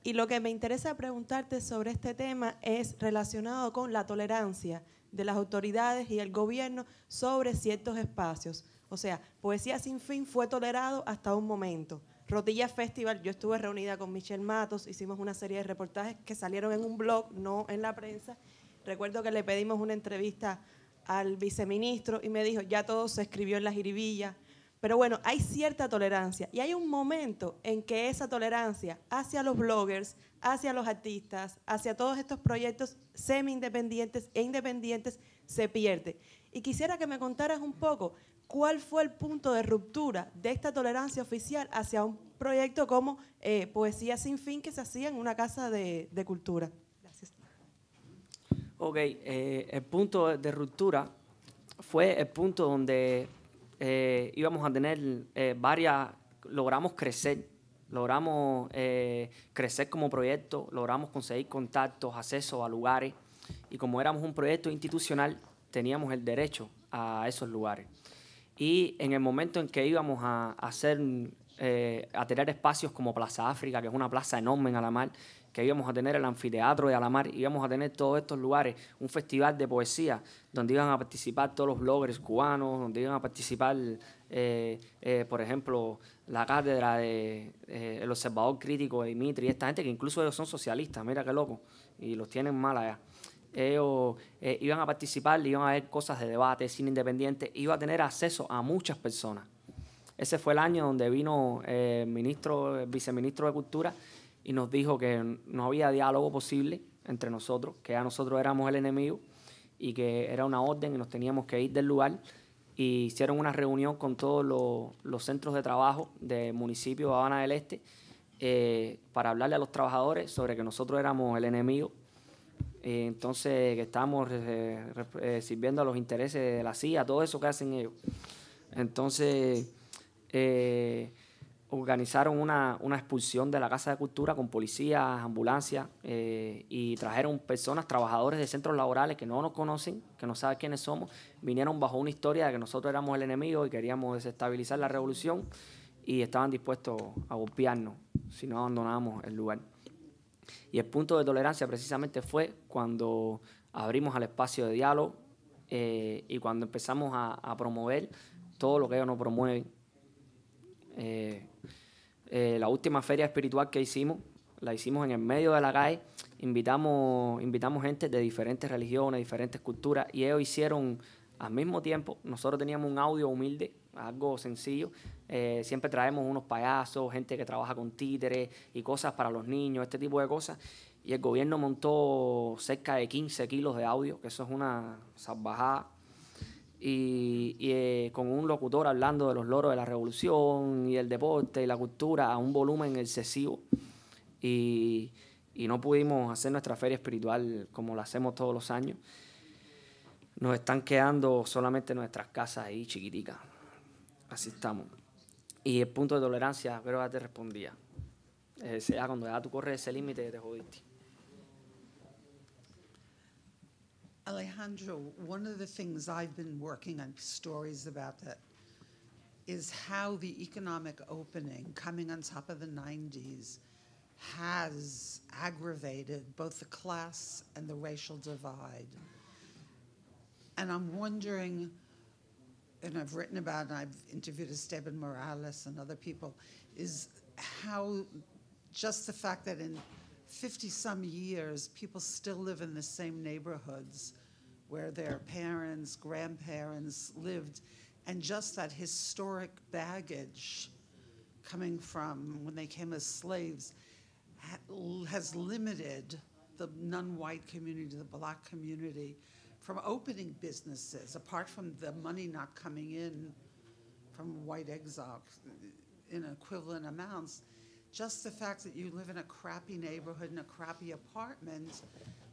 F: Y lo que me interesa preguntarte sobre este tema es relacionado con la tolerancia de las autoridades y el gobierno sobre ciertos espacios. O sea, Poesía Sin Fin fue tolerado hasta un momento. Rotilla Festival, yo estuve reunida con Michelle Matos, hicimos una serie de reportajes que salieron en un blog, no en la prensa. Recuerdo que le pedimos una entrevista al viceministro y me dijo, ya todo se escribió en la jiribilla. Pero bueno, hay cierta tolerancia y hay un momento en que esa tolerancia hacia los bloggers, hacia los artistas, hacia todos estos proyectos semi-independientes e independientes se pierde. Y quisiera que me contaras un poco cuál fue el punto de ruptura de esta tolerancia oficial hacia un proyecto como eh, Poesía sin fin que se hacía en una casa de cultura.
E: Ok, eh, el punto de ruptura fue el punto donde eh, íbamos a tener eh, varias, logramos crecer, logramos crecer como proyecto, logramos conseguir contactos, acceso a lugares y como éramos un proyecto institucional teníamos el derecho a esos lugares. Y en el momento en que íbamos a, hacer, a tener espacios como Plaza África, que es una plaza enorme en Alamar, que íbamos a tener el anfiteatro de Alamar, íbamos a tener todos estos lugares, un festival de poesía, donde iban a participar todos los bloggers cubanos, donde iban a participar, eh, eh, por ejemplo, la cátedra de eh, El Observador Crítico de Dimitri, esta gente que incluso ellos son socialistas, mira qué loco, y los tienen mal allá. Ellos iban a participar, iban a ver cosas de debate, cine independiente, iba a tener acceso a muchas personas. Ese fue el año donde vino ministro, el viceministro de Cultura, y nos dijo que no había diálogo posible entre nosotros, que a nosotros éramos el enemigo y que era una orden y nos teníamos que ir del lugar. Y hicieron una reunión con todos los, centros de trabajo del municipio de Habana del Este eh, para hablarle a los trabajadores sobre que nosotros éramos el enemigo eh, entonces que estamos eh, sirviendo a los intereses de la CIA, todo eso que hacen ellos. Entonces, organizaron una, expulsión de la Casa de Cultura con policías, ambulancias eh, y trajeron personas, trabajadores de centros laborales que no nos conocen, que no saben quiénes somos, vinieron bajo una historia de que nosotros éramos el enemigo y queríamos desestabilizar la revolución y estaban dispuestos a golpearnos si no abandonábamos el lugar. Y el punto de tolerancia precisamente fue cuando abrimos al espacio de diálogo eh, y cuando empezamos a, promover todo lo que ellos nos promueven eh, eh, la última feria espiritual que hicimos, la hicimos en el medio de la calle. Invitamos, invitamos gente de diferentes religiones, diferentes culturas, y ellos hicieron al mismo tiempo. Nosotros teníamos un audio humilde, algo sencillo. Eh, siempre traemos unos payasos, gente que trabaja con títeres y cosas para los niños, este tipo de cosas. Y el gobierno montó cerca de 15 kilos de audio, que eso es una salvajada y, eh, con un locutor hablando de los loros de la revolución y el deporte y la cultura a un volumen excesivo. Y, no pudimos hacer nuestra feria espiritual como la hacemos todos los años. Nos están quedando solamente nuestras casas ahí chiquiticas. Así estamos. Y el punto de tolerancia, creo que ya te respondía. Eh, sea cuando ya tú corres ese límite, te jodiste.
G: Alejandro, one of the things I've been working on stories about that is how the economic opening coming on top of the 90s has aggravated both the class and the racial divide. And I'm wondering, and I've written about and I've interviewed Esteban Morales and other people, is how just the fact that in 50 some years people still live in the same neighborhoods where their parents, grandparents lived, and just that historic baggage coming from when they came as slaves has limited the non-white community, the black community, from opening businesses, apart from the money not coming in from white exiles in equivalent amounts, just the fact that you live in a crappy neighborhood in a crappy apartment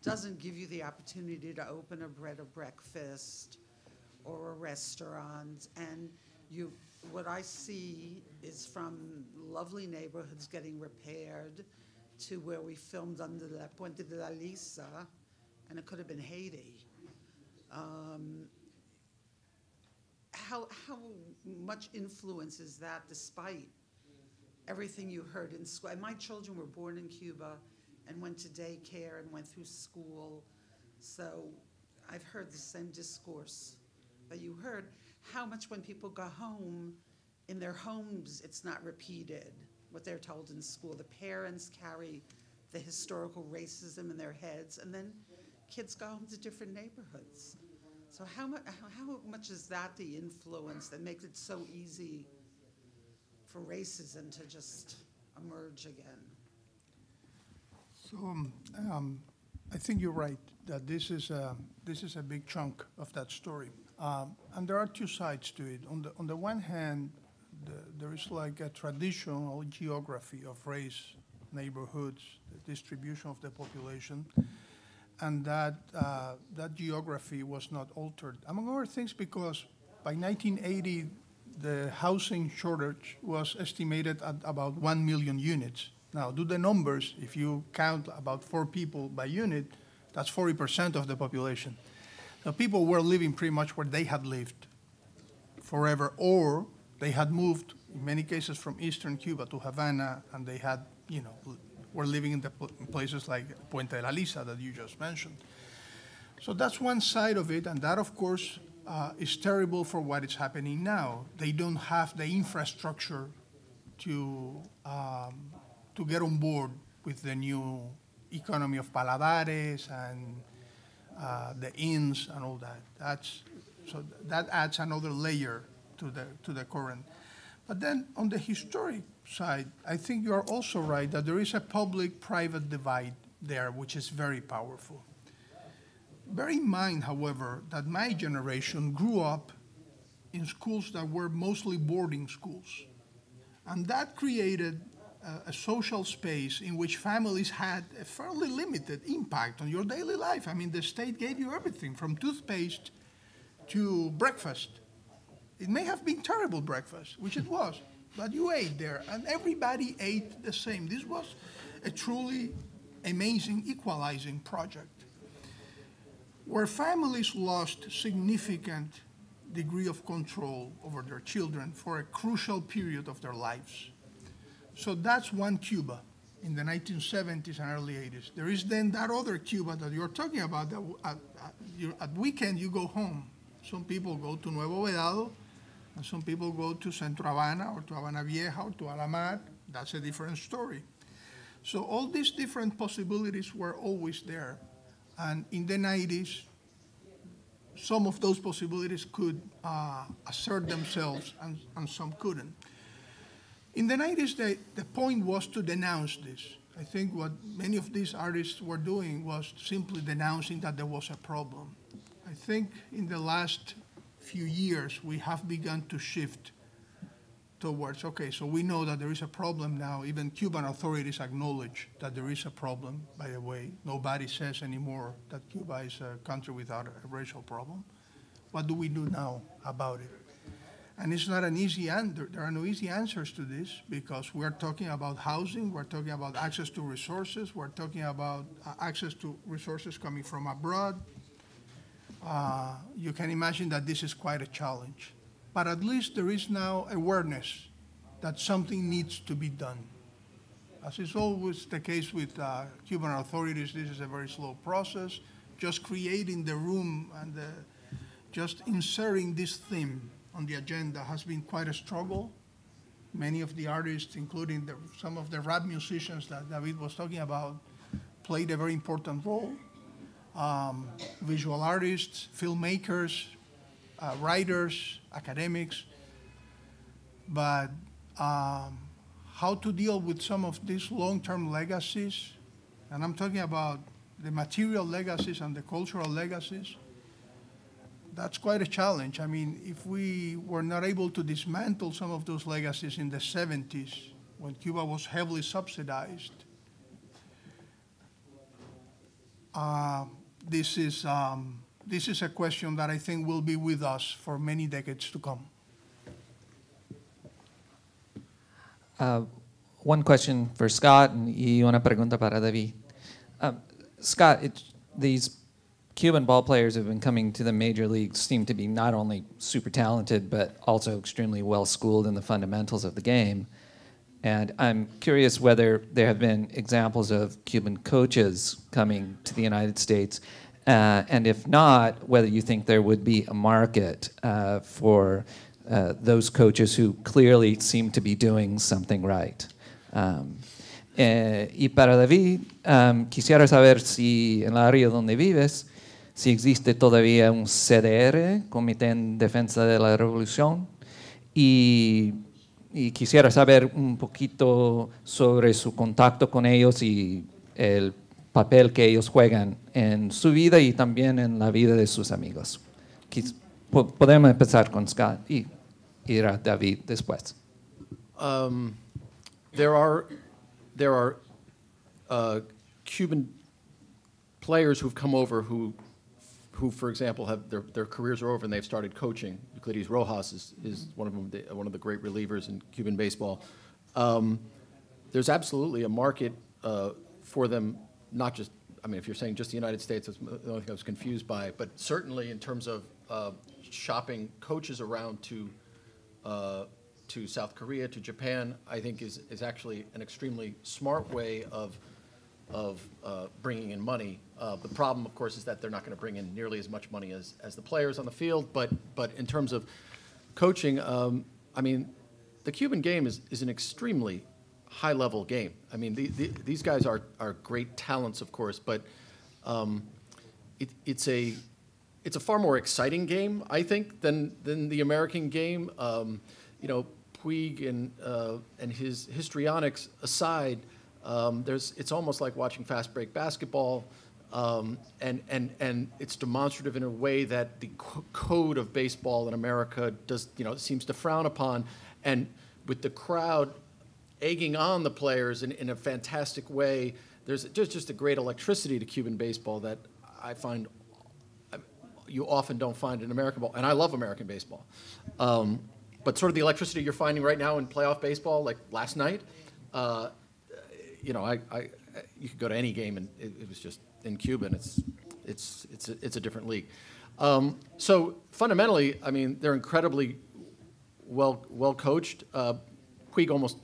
G: doesn't give you the opportunity to open a bread or breakfast or a restaurant. And you, what I see is from lovely neighborhoods getting repaired to where we filmed under the Puente de la Lisa, and it could have been Haiti. Um, how, how much influence is that despite everything you heard in school? And my children were born in Cuba and went to daycare and went through school. So I've heard the same discourse. But you heard how much when people go home, in their homes, it's not repeated what they're told in school. The parents carry the historical racism in their heads, and then kids go home to different neighborhoods. So how much how much is that the influence that makes it so easy for racism to just emerge again?
C: So um, um, I think you're right that this is a, this is a big chunk of that story. Um, and there are two sides to it. On the, on the one hand, the, there is like a traditional geography of race, neighborhoods, the distribution of the population, and that, uh, that geography was not altered, among other things, because by 1980, the housing shortage was estimated at about 1 million units. Now, do the numbers. If you count about four people by unit, that's 40% of the population. So people were living pretty much where they had lived forever, or they had moved, in many cases, from eastern Cuba to Havana, and they had, you know, were living in, the places like Puente de la Lisa that you just mentioned. So that's one side of it, and that, of course, uh, is terrible for what is happening now. They don't have the infrastructure to um, to get on board with the new economy of Paladares and uh, the inns and all that. That's, so that adds another layer to the, to the current. But then on the historic side, I think you are also right that there is a public-private divide there, which is very powerful. Bear in mind, however, that my generation grew up in schools that were mostly boarding schools. And that created a social space in which families had a fairly limited impact on your daily life. I mean, the state gave you everything from toothpaste to breakfast. It may have been terrible breakfast, which it was, but you ate there, and everybody ate the same. This was a truly amazing equalizing project where families lost significant degree of control over their children for a crucial period of their lives. So that's one Cuba in the 1970s and early 80s. There is then that other Cuba that you're talking about that at, at, at weekend you go home. Some people go to Nuevo Vedado, and some people go to Centro Habana or to Habana Vieja or to Alamar. That's a different story. So all these different possibilities were always there. And in the 90s, some of those possibilities could uh, assert themselves and, and some couldn't. In the 90s, the, the point was to denounce this. I think what many of these artists were doing was simply denouncing that there was a problem. I think in the last few years, we have begun to shift towards, okay, so we know that there is a problem now. Even Cuban authorities acknowledge that there is a problem, by the way. Nobody says anymore that Cuba is a country without a racial problem. What do we do now about it? And it's not an easy answer. There are no easy answers to this because we're talking about housing, we're talking about access to resources, we're talking about uh, access to resources coming from abroad. Uh, you can imagine that this is quite a challenge. But at least there is now awareness that something needs to be done. As is always the case with uh, Cuban authorities, this is a very slow process. Just creating the room and the, just inserting this theme on the agenda has been quite a struggle. Many of the artists, including the, some of the rap musicians that David was talking about, played a very important role. Um, visual artists, filmmakers, uh, writers, academics. But um, how to deal with some of these long-term legacies, and I'm talking about the material legacies and the cultural legacies, that's quite a challenge. I mean, if we were not able to dismantle some of those legacies in the 70s, when Cuba was heavily subsidized, uh, this is um, this is a question that I think will be with us for many decades to come.
H: Uh, one question for Scott, and y una pregunta para David. Uh, Scott, it, these Cuban ball players who have been coming to the major leagues seem to be not only super talented but also extremely well schooled in the fundamentals of the game. And I'm curious whether there have been examples of Cuban coaches coming to the United States, uh, and if not, whether you think there would be a market uh, for uh, those coaches who clearly seem to be doing something right. Um, Eh, y para David, um, quisiera saber si en la área donde vives si existe todavía un CDR, Comité en Defensa de la Revolución, y, quisiera saber un poquito sobre su contacto con ellos y el papel que ellos juegan en su vida y también en la vida de sus amigos. podemos empezar con Scott y ir a David después.
D: Um, there are, there are uh, Cuban players who've come over who who, for example, have their, their careers are over and they've started coaching. Euclides Rojas is, is one of them, the, one of the great relievers in Cuban baseball. Um, there's absolutely a market uh, for them, not just. I mean, if you're saying just the United States, that's the only thing I was confused by. But certainly, in terms of uh, shopping coaches around to uh, to South Korea, to Japan, I think is is actually an extremely smart way of of uh, bringing in money. Uh, the problem, of course, is that they're not going to bring in nearly as much money as, as the players on the field. But but in terms of coaching, um, I mean, the Cuban game is, is an extremely high level game. I mean, the, the, these guys are, are great talents, of course, but um, it, it's a it's a far more exciting game, I think, than than the American game. Um, you know, Puig and uh, and his histrionics aside. Um, there's, it's almost like watching fast break basketball, um, and, and, and it's demonstrative in a way that the code of baseball in America does, you know, seems to frown upon. And with the crowd egging on the players in, in a fantastic way, there's just, just a great electricity to Cuban baseball that I find um, you often don't find in American ball. And I love American baseball. Um, but sort of the electricity you're finding right now in playoff baseball, like last night, uh, you know, I, I, you could go to any game and it, it was just in Cuba and it's, it's, it's, a, it's a different league. Um, so fundamentally, I mean, they're incredibly well, well coached. Uh, Puig almost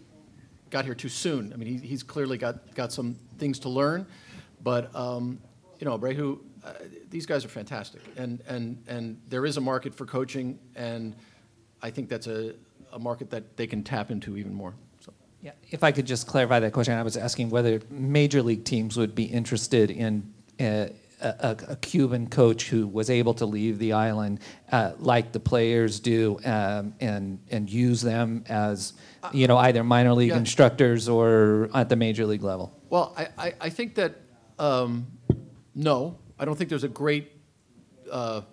D: got here too soon. I mean, he, he's clearly got, got some things to learn, but um, you know, Brehu, uh, these guys are fantastic, and and and there is a market for coaching, and I think that's a, a market that they can tap into even more.
H: Yeah, if I could just clarify that question, I was asking whether major league teams would be interested in uh, a, a, Cuban coach who was able to leave the island, uh, like the players do, um, and and use them as uh, you know either minor league yeah. instructors or at the major league level.
D: Well, I I, I think that um, no, I don't think there's a great uh,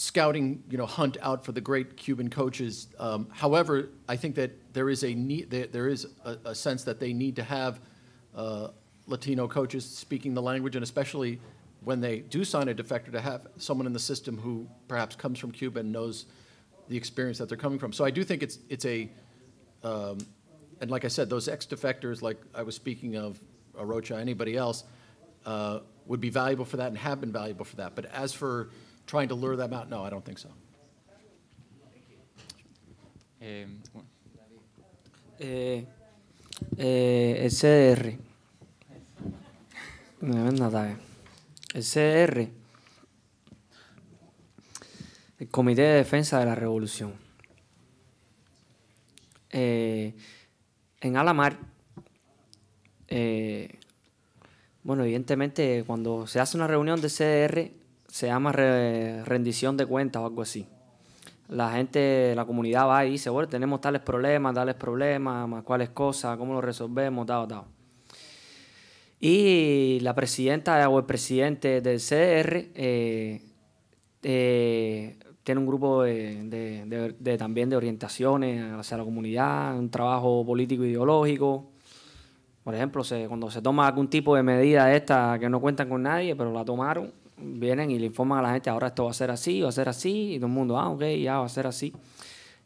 D: scouting, you know, hunt out for the great Cuban coaches. Um, however, I think that there is a need, there is a, a sense that they need to have uh, Latino coaches speaking the language, and especially when they do sign a defector, to have someone in the system who perhaps comes from Cuba and knows the experience that they're coming from. So I do think it's it's a, um, and like I said, those ex defectors, like I was speaking of Arocha, anybody else, uh, would be valuable for that and have been valuable for that. But as for trying to lure them out? No, I don't think so.
I: Eh,
E: eh, el CDR. nada. Eh. El CDR. El Comité de Defensa de la Revolución. en Alamar, bueno, evidentemente cuando se hace una reunión de CDR, se llama rendición de cuentas o algo así. La gente, la comunidad va y dice, bueno, tenemos tales problemas, tales problemas, más cuáles cosas, cómo lo resolvemos, tal, tal. Y la presidenta o el presidente del CDR eh, eh, tiene un grupo de, también de orientaciones hacia la comunidad, un trabajo político e ideológico. Por ejemplo, cuando se toma algún tipo de medida esta que no cuentan con nadie, pero la tomaron, vienen y le informan a la gente, ahora esto va a ser así, va a ser así, y todo el mundo, ah, ok, ya va a ser así.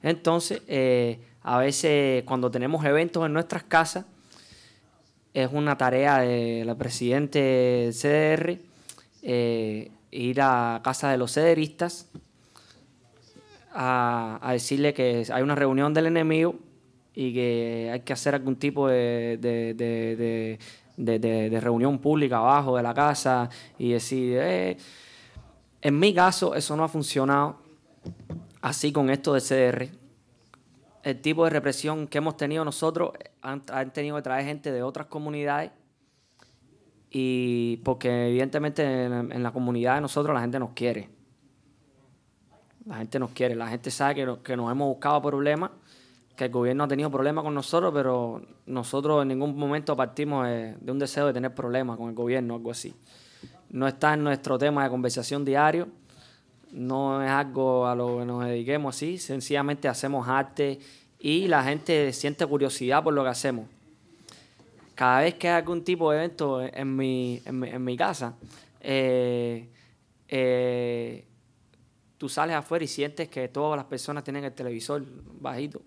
E: Entonces, eh, a veces cuando tenemos eventos en nuestras casas, es una tarea de la presidente del CDR eh, ir a casa de los cederistas a, decirle que hay una reunión del enemigo y que hay que hacer algún tipo de, de, reunión pública abajo de la casa y decir, eh, en mi caso eso no ha funcionado así con esto de CDR. El tipo de represión que hemos tenido nosotros han, tenido que traer gente de otras comunidades y porque evidentemente en, la comunidad de nosotros la gente nos quiere. La gente nos quiere, la gente sabe que nos hemos buscado problemas que el gobierno ha tenido problemas con nosotros, pero nosotros en ningún momento partimos eh, de, un deseo de tener problemas con el gobierno, algo así. No está en nuestro tema de conversación diario, no es algo a lo que nos dediquemos así, sencillamente hacemos arte y la gente siente curiosidad por lo que hacemos. Cada vez que hay algún tipo de evento en mi, en mi, casa, eh, eh, tú sales afuera y sientes que todas las personas tienen el televisor bajito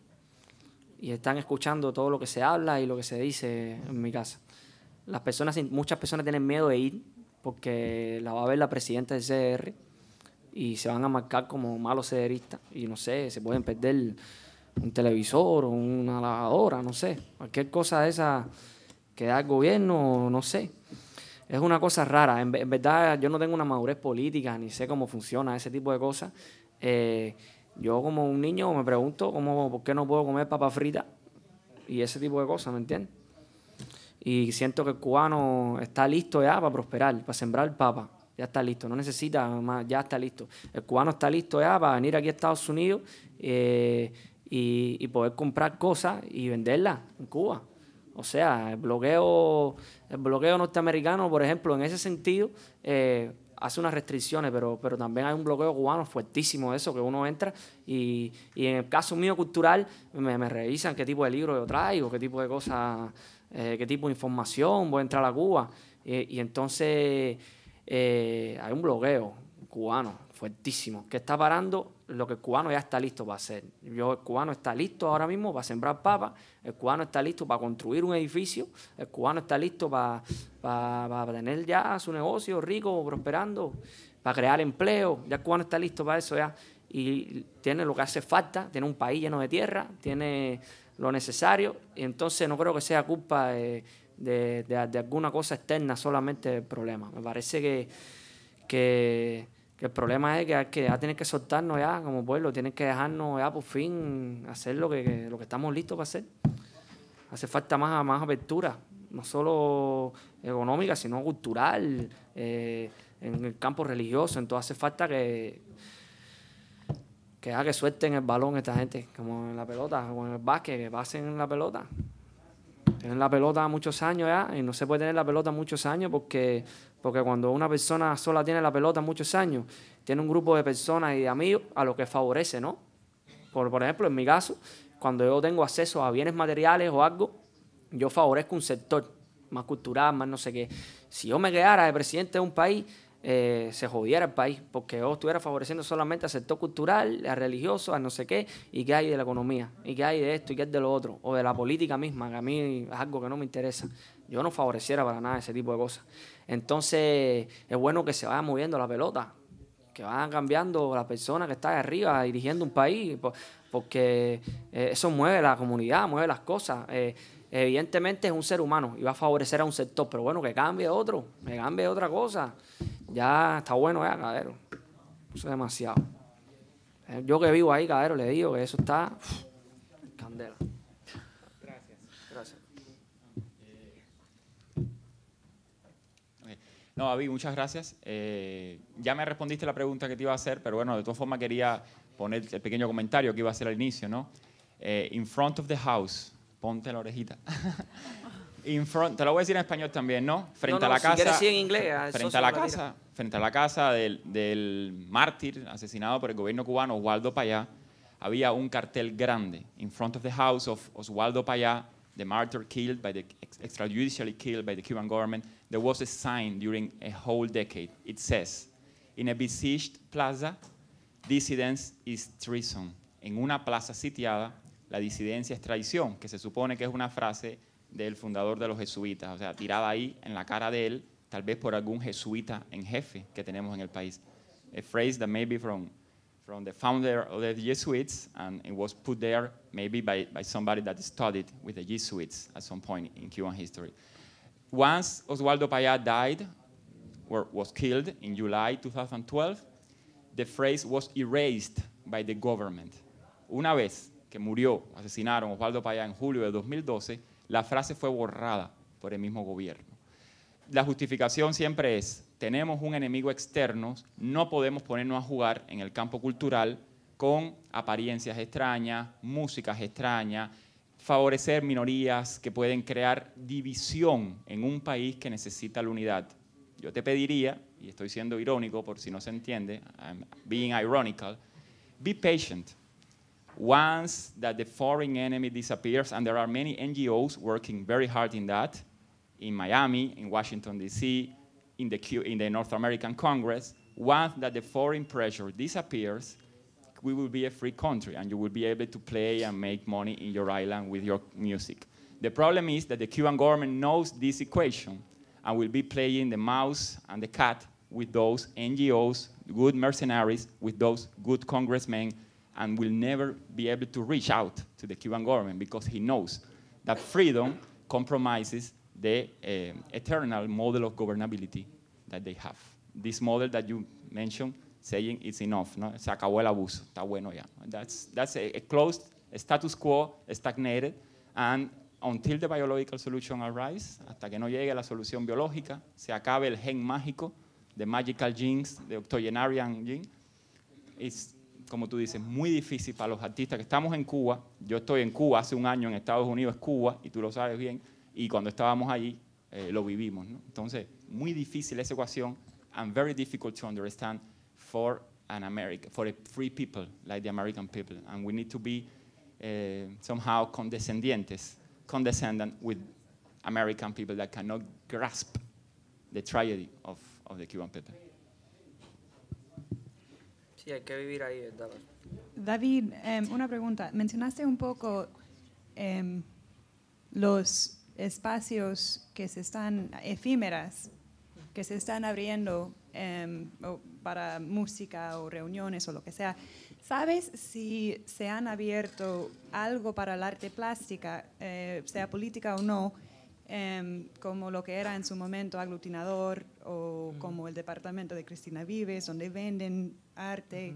E: y están escuchando todo lo que se habla y lo que se dice en mi casa. Las personas, muchas personas tienen miedo de ir porque la va a ver la presidenta del C.R. y se van a marcar como malos cederistas y no sé, se pueden perder un televisor o una lavadora, no sé, cualquier cosa de esa que da el gobierno, no sé. Es una cosa rara, en, verdad yo no tengo una madurez política ni sé cómo funciona ese tipo de cosas. Eh, yo como un niño me pregunto cómo, por qué no puedo comer papa frita y ese tipo de cosas, ¿me entiendes? Y siento que el cubano está listo ya para prosperar, para sembrar papa. Ya está listo, no necesita más, ya está listo. El cubano está listo ya para venir aquí a Estados Unidos eh, y, y, poder comprar cosas y venderlas en Cuba. O sea, el bloqueo, el bloqueo norteamericano, por ejemplo, en ese sentido, eh, hace unas restricciones, pero, pero también hay un bloqueo cubano fuertísimo de eso, que uno entra y, en el caso mío cultural me, revisan qué tipo de libro yo traigo, qué tipo de cosas, eh, qué tipo de información voy a entrar a Cuba. Eh, y entonces eh, hay un bloqueo cubano fuertísimo, que está parando lo que el cubano ya está listo para hacer. Yo, el cubano está listo ahora mismo para sembrar papas, el cubano está listo para construir un edificio, el cubano está listo para, tener ya su negocio rico, prosperando, para crear empleo, ya el cubano está listo para eso ya. Y tiene lo que hace falta, tiene un país lleno de tierra, tiene lo necesario, y entonces no creo que sea culpa de, de alguna cosa externa solamente el problema. Me parece que... que que el problema es que, ya tienen que soltarnos ya como pueblo, tienen que dejarnos ya por fin hacer lo que, lo que estamos listos para hacer. Hace falta más, más apertura, no solo económica, sino cultural, eh, en el campo religioso. Entonces hace falta que, que, que suelten el balón esta gente, como en la pelota, o en el básquet, que pasen la pelota. Tienen la pelota muchos años ya, y no se puede tener la pelota muchos años porque, porque cuando una persona sola tiene la pelota muchos años, tiene un grupo de personas y de amigos a lo que favorece, ¿no? Por, por ejemplo, en mi caso, cuando yo tengo acceso a bienes materiales o algo, yo favorezco un sector más cultural, más no sé qué. Si yo me quedara de presidente de un país, eh, se jodiera el país, porque yo estuviera favoreciendo solamente al sector cultural, al religioso, a no sé qué, y qué hay de la economía, y qué hay de esto, y qué hay de lo otro, o de la política misma, que a mí es algo que no me interesa. Yo no favoreciera para nada ese tipo de cosas. Entonces, es bueno que se vaya moviendo la pelota, que vayan cambiando las personas que están arriba dirigiendo un país, porque eh, eso mueve la comunidad, mueve las cosas. Eh, evidentemente es un ser humano y va a favorecer a un sector, pero bueno, que cambie otro, que cambie otra cosa. Ya está bueno, ya, cadero. Eso es demasiado. Eh, yo que vivo ahí, cadero, le digo que eso está candela. Gracias. Eh,
I: no, David, muchas gracias. Eh, ya me respondiste la pregunta que te iba a hacer, pero bueno, de todas formas quería poner el pequeño comentario que iba a hacer al inicio, ¿no? in front of the house, ponte la orejita. [LAUGHS] In front, te lo voy a decir en español también, ¿no? Frente no, a la casa. en inglés. Frente a la casa, frente a la casa del, del, mártir asesinado por el gobierno cubano, Oswaldo Payá, había un cartel grande. In front of the house of Oswaldo Payá, the martyr killed by the extrajudicially killed by the Cuban government, there was a sign during a whole decade. It says, in a besieged plaza, dissidence is treason. En una plaza sitiada, la disidencia es traición, que se supone que es una frase del fundador de los jesuitas, o sea, tirada ahí en la cara de él, tal vez por algún jesuita en jefe que tenemos en el país. A phrase that maybe from from the founder of the Jesuits, and it was put there maybe by, by somebody that studied with the Jesuits at some point in Cuban history. Once Oswaldo Payá died, or was killed in July 2012, the phrase was erased by the government. Una vez que murió, asesinaron Osvaldo Payá en julio de 2012, la frase fue borrada por el mismo gobierno. La justificación siempre es, tenemos un enemigo externo, no podemos ponernos a jugar en el campo cultural con apariencias extrañas, músicas extrañas, favorecer minorías que pueden crear división en un país que necesita la unidad. Yo te pediría, y estoy siendo irónico por si no se entiende, being ironical, be patient. once that the foreign enemy disappears, and there are many NGOs working very hard in that, in Miami, in Washington, D.C., in the, Q, in the North American Congress, once that the foreign pressure disappears, we will be a free country, and you will be able to play and make money in your island with your music. The problem is that the Cuban government knows this equation and will be playing the mouse and the cat with those NGOs, good mercenaries, with those good congressmen and will never be able to reach out to the Cuban government because he knows that freedom compromises the uh, eternal model of governability that they have. This model that you mentioned, saying it's enough, no? se acabó el abuso, está bueno ya. That's, that's a, a closed a status quo, stagnated, and until the biological solution arrives, hasta que no llegue la solución biológica, se acabe el gen mágico, the magical genes, the octogenarian gene, it's, como tú dices, muy difícil para los artistas que estamos en Cuba. Yo estoy en Cuba hace un año, en Estados Unidos es Cuba, y tú lo sabes bien, y cuando estábamos allí eh, lo vivimos. ¿no? Entonces, muy difícil esa ecuación, and very difficult to understand for an American, for a free people like the American people, and we need to be eh, somehow condescendientes, condescendant with American people that cannot grasp the tragedy of, of the Cuban people
E: que vivir ahí
F: David, em, una pregunta. Mencionaste un poco em, los espacios que se están efímeras, que se están abriendo em, para música o reuniones o lo que sea. ¿Sabes si se han abierto algo para el arte plástica, eh, sea política o no, Em, como lo que era en su momento aglutinador o como el departamento de Cristina Vives, donde venden arte.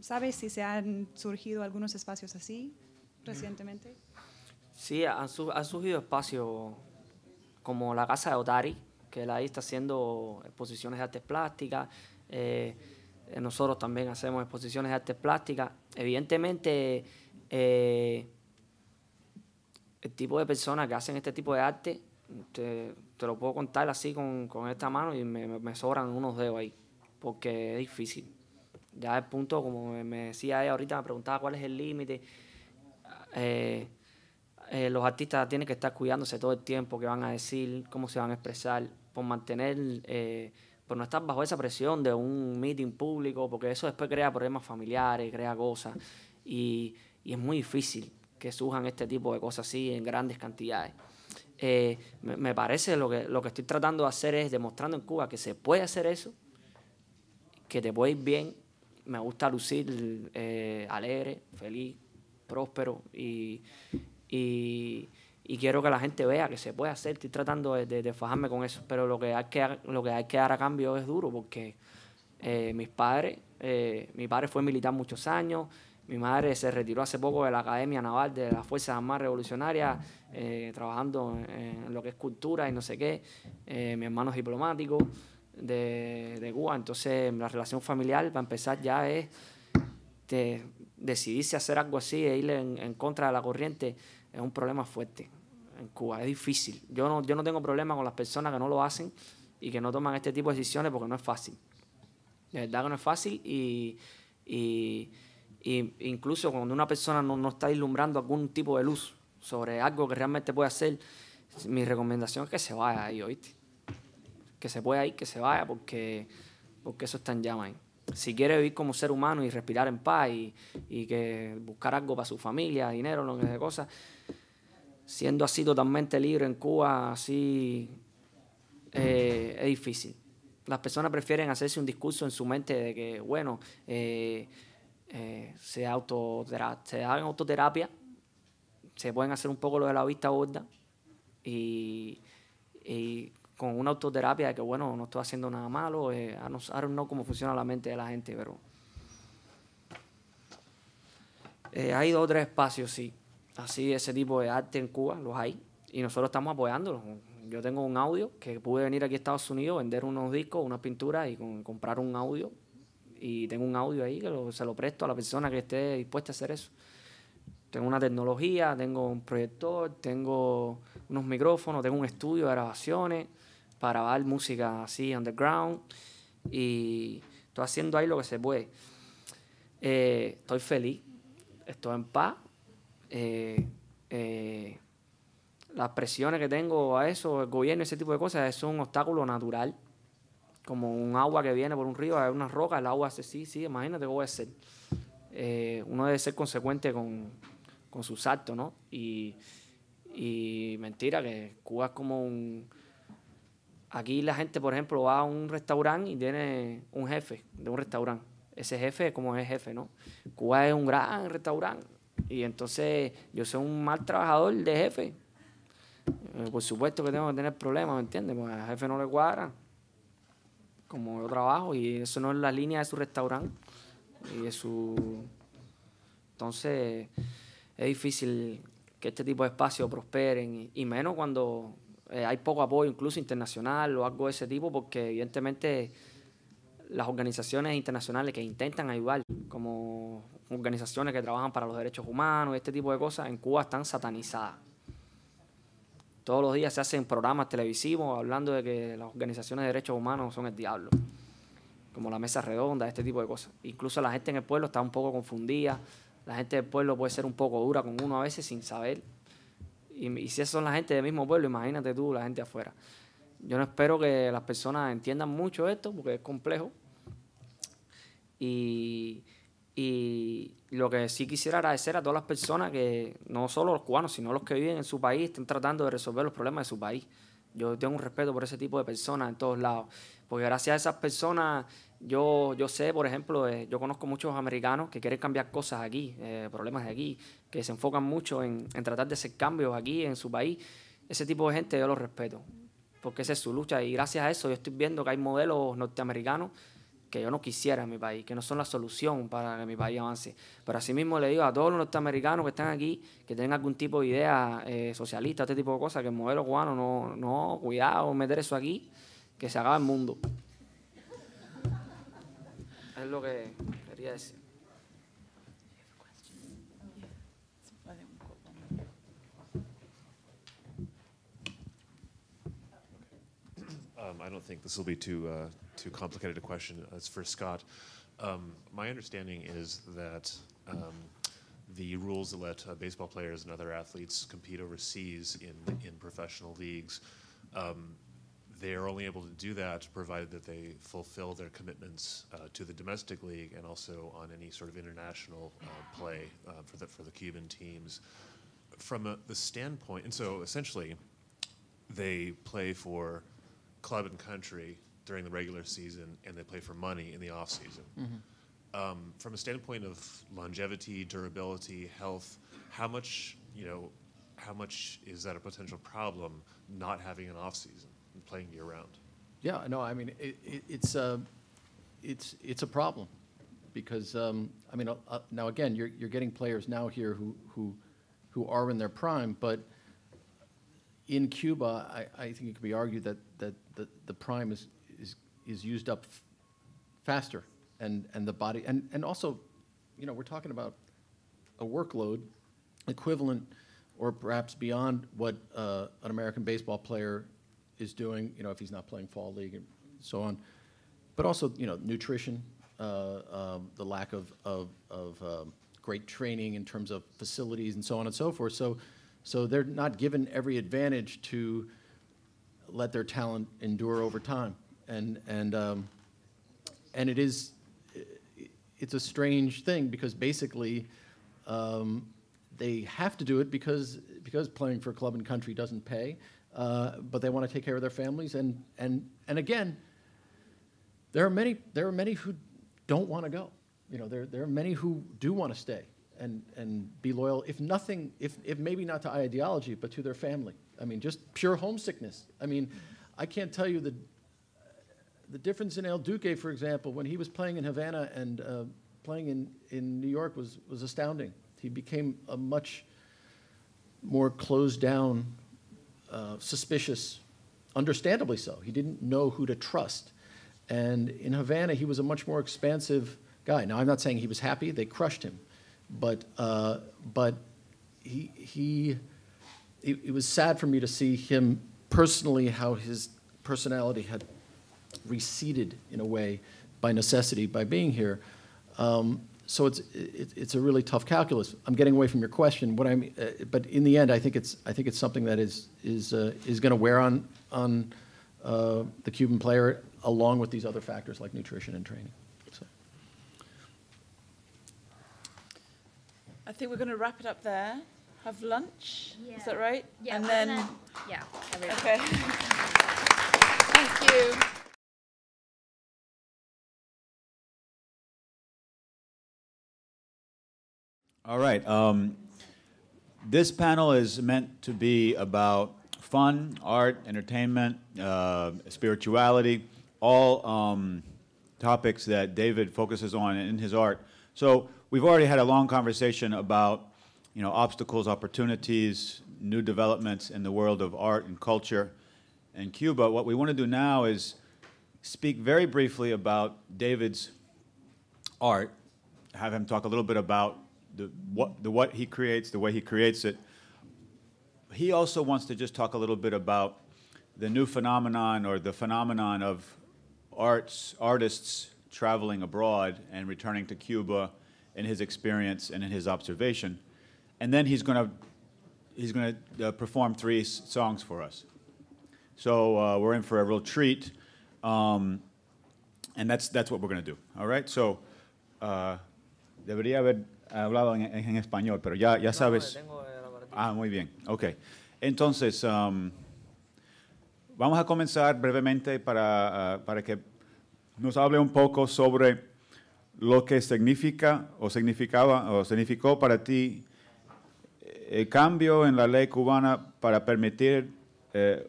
F: ¿Sabes si se han surgido algunos espacios así
E: recientemente? Sí, han, surgido espacios como la Casa de Otari, que ahí está haciendo exposiciones de artes plásticas. Eh, eh, nosotros también hacemos exposiciones de artes plásticas. Evidentemente, eh, el tipo de personas que hacen este tipo de arte, te, lo puedo contar así con, esta mano y me, sobran unos dedos ahí, porque es difícil. Ya el punto, como me decía ella ahorita, me preguntaba cuál es el límite. Eh, eh, los artistas tienen que estar cuidándose todo el tiempo, que van a decir, cómo se van a expresar, por mantener, eh, por no estar bajo esa presión de un meeting público, porque eso después crea problemas familiares, crea cosas, y, y es muy difícil que surjan este tipo de cosas así en grandes cantidades. Eh, me, parece lo que, lo que estoy tratando de hacer es demostrando en Cuba que se puede hacer eso, que te puede ir bien. Me gusta lucir eh, alegre, feliz, próspero y, y, quiero que la gente vea que se puede hacer. Estoy tratando de, de, fajarme con eso, pero lo que, hay que, lo que hay que dar a cambio es duro porque eh, mis padres, mi padre fue militar muchos años mi madre se retiró hace poco de la Academia Naval de las Fuerzas Armadas Revolucionarias, eh, trabajando en lo que es cultura y no sé qué. Eh, mi hermano es diplomático de, Cuba, entonces la relación familiar, para empezar, ya es decidirse a hacer algo así e ir en, contra de la corriente, es un problema fuerte en Cuba, es difícil. Yo no, yo no tengo problema con las personas que no lo hacen y que no toman este tipo de decisiones porque no es fácil. De verdad que no es fácil y incluso cuando una persona no, está vislumbrando algún tipo de luz sobre algo que realmente puede hacer, mi recomendación es que se vaya ahí, ¿oíste? Que se pueda ir, que se vaya, porque, porque eso está en llama ahí. Si quiere vivir como ser humano y respirar en paz y, que buscar algo para su familia, dinero, lo que sea, cosas, siendo así totalmente libre en Cuba, así
A: eh,
E: es difícil. Las personas prefieren hacerse un discurso en su mente de que, bueno, eh, eh, se, auto se autoterapia, se pueden hacer un poco lo de la vista gorda y, con una autoterapia de que, bueno, no estoy haciendo nada malo, eh, ahora no cómo funciona la mente de la gente, pero... Eh, hay dos o tres espacios, sí, así ese tipo de arte en Cuba, los hay, y nosotros estamos apoyándolos. Yo tengo un audio que pude venir aquí a Estados Unidos, vender unos discos, unas pinturas y comprar un audio y tengo un audio ahí que se lo presto a la persona que esté dispuesta a hacer eso. Tengo una tecnología, tengo un proyector, tengo unos micrófonos, tengo un estudio de grabaciones para grabar música así underground y estoy haciendo ahí lo que se puede. Eh, estoy feliz, estoy en paz. Eh, eh, las presiones que tengo a eso, el gobierno, ese tipo de cosas, es un obstáculo natural como un agua que viene por un río, hay una roca, el agua hace sí, sí, imagínate cómo es ser. Eh, uno debe ser consecuente con, con sus actos, ¿no? Y, mentira, que Cuba es como un... Aquí la gente, por ejemplo, va a un restaurante y tiene un jefe de un restaurante. Ese jefe es como es jefe, ¿no? Cuba es un gran restaurante. Y entonces yo soy un mal trabajador de jefe. Eh, por supuesto que tengo que tener problemas, ¿me entiendes? Porque al jefe no le cuadra como yo trabajo, y eso no es la línea de su restaurante y de su... Entonces, es difícil que este tipo de espacios prosperen, y, menos cuando eh, hay poco apoyo, incluso internacional o algo de ese tipo, porque evidentemente las organizaciones internacionales que intentan ayudar, como organizaciones que trabajan para los derechos humanos y este tipo de cosas, en Cuba están satanizadas. Todos los días se hacen programas televisivos hablando de que las organizaciones de derechos humanos son el diablo, como la mesa redonda, este tipo de cosas. Incluso la gente en el pueblo está un poco confundida, la gente del pueblo puede ser un poco dura con uno a veces sin saber. Y, si si son la gente del mismo pueblo, imagínate tú la gente afuera. Yo no espero que las personas entiendan mucho esto porque es complejo. y, lo que sí quisiera agradecer a todas las personas que, no solo los cubanos, sino los que viven en su país, estén tratando de resolver los problemas de su país. Yo tengo un respeto por ese tipo de personas en todos lados, porque gracias a esas personas yo, yo sé, por ejemplo, eh, yo conozco muchos americanos que quieren cambiar cosas aquí, eh, problemas de aquí, que se enfocan mucho en, en, tratar de hacer cambios aquí en su país. Ese tipo de gente yo los respeto, porque esa es su lucha y gracias a eso yo estoy viendo que hay modelos norteamericanos que yo no quisiera en mi país, que no son la solución para que mi país avance. Pero asimismo le digo a todos los norteamericanos que están aquí, que tengan algún tipo de idea eh, socialista, este tipo de cosas, que el modelo cubano no, no, cuidado, meter eso aquí, que se acaba el mundo. Es lo que quería decir.
A: Um, I don't think this will uh, too complicated a question. It's for Scott. Um, my understanding is that um, the rules that let uh, baseball players and other athletes compete overseas in in professional leagues. Um, they are only able to do that provided that they fulfill their commitments uh, to the domestic league and also on any sort of international uh, play uh, for the for the Cuban teams. From a, uh, the standpoint, and so essentially, they play for club and country during the regular season and they play for money in the off season. Mm-hmm. Um, from a standpoint of longevity, durability, health, how much you know, how much is that a potential problem not having an off season and playing year round?
D: Yeah, no, I mean it, it, it's a uh, it's it's a problem because um, I mean uh, uh, now again you're you're getting players now here who who who are in their prime, but in Cuba, I, I think it could be argued that that the, the prime is is used up faster and, and the body, and, and also, you know, we're talking about a workload equivalent or perhaps beyond what uh, an American baseball player is doing, you know, if he's not playing fall league and so on. But also, you know, nutrition, uh, um, the lack of, of, of um, great training in terms of facilities and so on and so forth. So, so they're not given every advantage to let their talent endure over time and and um, and it is it's a strange thing because basically um, they have to do it because because playing for club and country doesn't pay, uh, but they want to take care of their families and and and again, there are many there are many who don't want to go. You know, there there are many who do want to stay and and be loyal. If nothing, if if maybe not to ideology, but to their family. I mean, just pure homesickness. I mean, I can't tell you the the difference in El Duque, for example, when he was playing in Havana and uh, playing in, in New York was, was astounding. He became a much more closed down, uh, suspicious, understandably so. He didn't know who to trust. And in Havana, he was a much more expansive guy. Now, I'm not saying he was happy, they crushed him. But, uh, but he, he it, it was sad for me to see him personally, how his personality had receded in a way by necessity by being here. Um, so it's it, it's a really tough calculus. I'm getting away from your question. What i uh, but in the end, I think it's I think it's something that is is uh, is going to wear on on uh, the Cuban player along with these other factors like nutrition and training. So.
B: I think we're going to wrap it up there. Have lunch. Yeah. Is that right? Yeah. And then, and then yeah. Everybody. Okay. [LAUGHS] Thank you.
J: All right. Um, this panel is meant to be about fun, art, entertainment, uh, spirituality, all um, topics that David focuses on in his art. So we've already had a long conversation about you know, obstacles, opportunities, new developments in the world of art and culture in Cuba. What we want to do now is speak very briefly about David's art, have him talk a little bit about the what the what he creates, the way he creates it. He also wants to just talk a little bit about the new phenomenon or the phenomenon of arts artists traveling abroad and returning to Cuba in his experience and in his observation. And then he's going to he's going to uh, perform three songs for us. So uh, we're in for a real treat. Um, and that's that's what we're going to do. All right? So uh, debería haber hablado en, español, pero ya, ya sabes. Eh, ah, muy bien. Ok. Entonces, um, vamos a comenzar brevemente para, uh, para que nos hable un poco sobre lo que significa o significaba o significó para ti eh, el cambio en la ley cubana para permitir eh,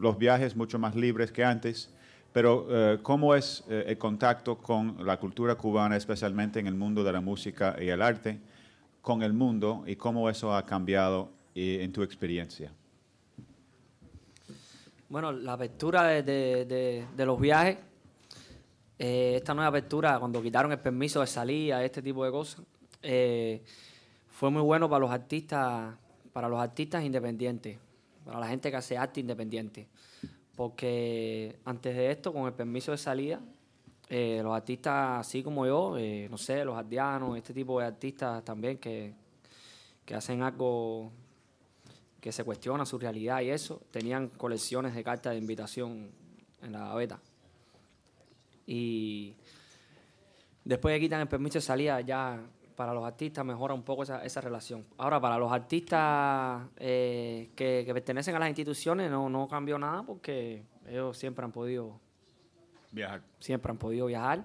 J: los viajes mucho más libres que antes pero eh, ¿cómo es eh, el contacto con la cultura cubana, especialmente en el mundo de la música y el arte, con el mundo y cómo eso ha cambiado eh, en tu experiencia?
E: Bueno, la apertura de, los viajes, esta nueva apertura, cuando quitaron el permiso de salida, este tipo de cosas, fue muy bueno para los artistas, para los artistas independientes, para la gente que hace arte independiente porque antes de esto, con el permiso de salida, eh, los artistas así como yo, eh, no sé, los ardianos, este tipo de artistas también que, hacen algo que se cuestiona su realidad y eso, tenían colecciones de cartas de invitación en la gaveta. Y después de quitar el permiso de salida, ya para los artistas mejora un poco esa, esa relación. Ahora, para los artistas eh, que, pertenecen a las instituciones no, no cambió nada porque ellos siempre han podido viajar. Siempre han podido viajar.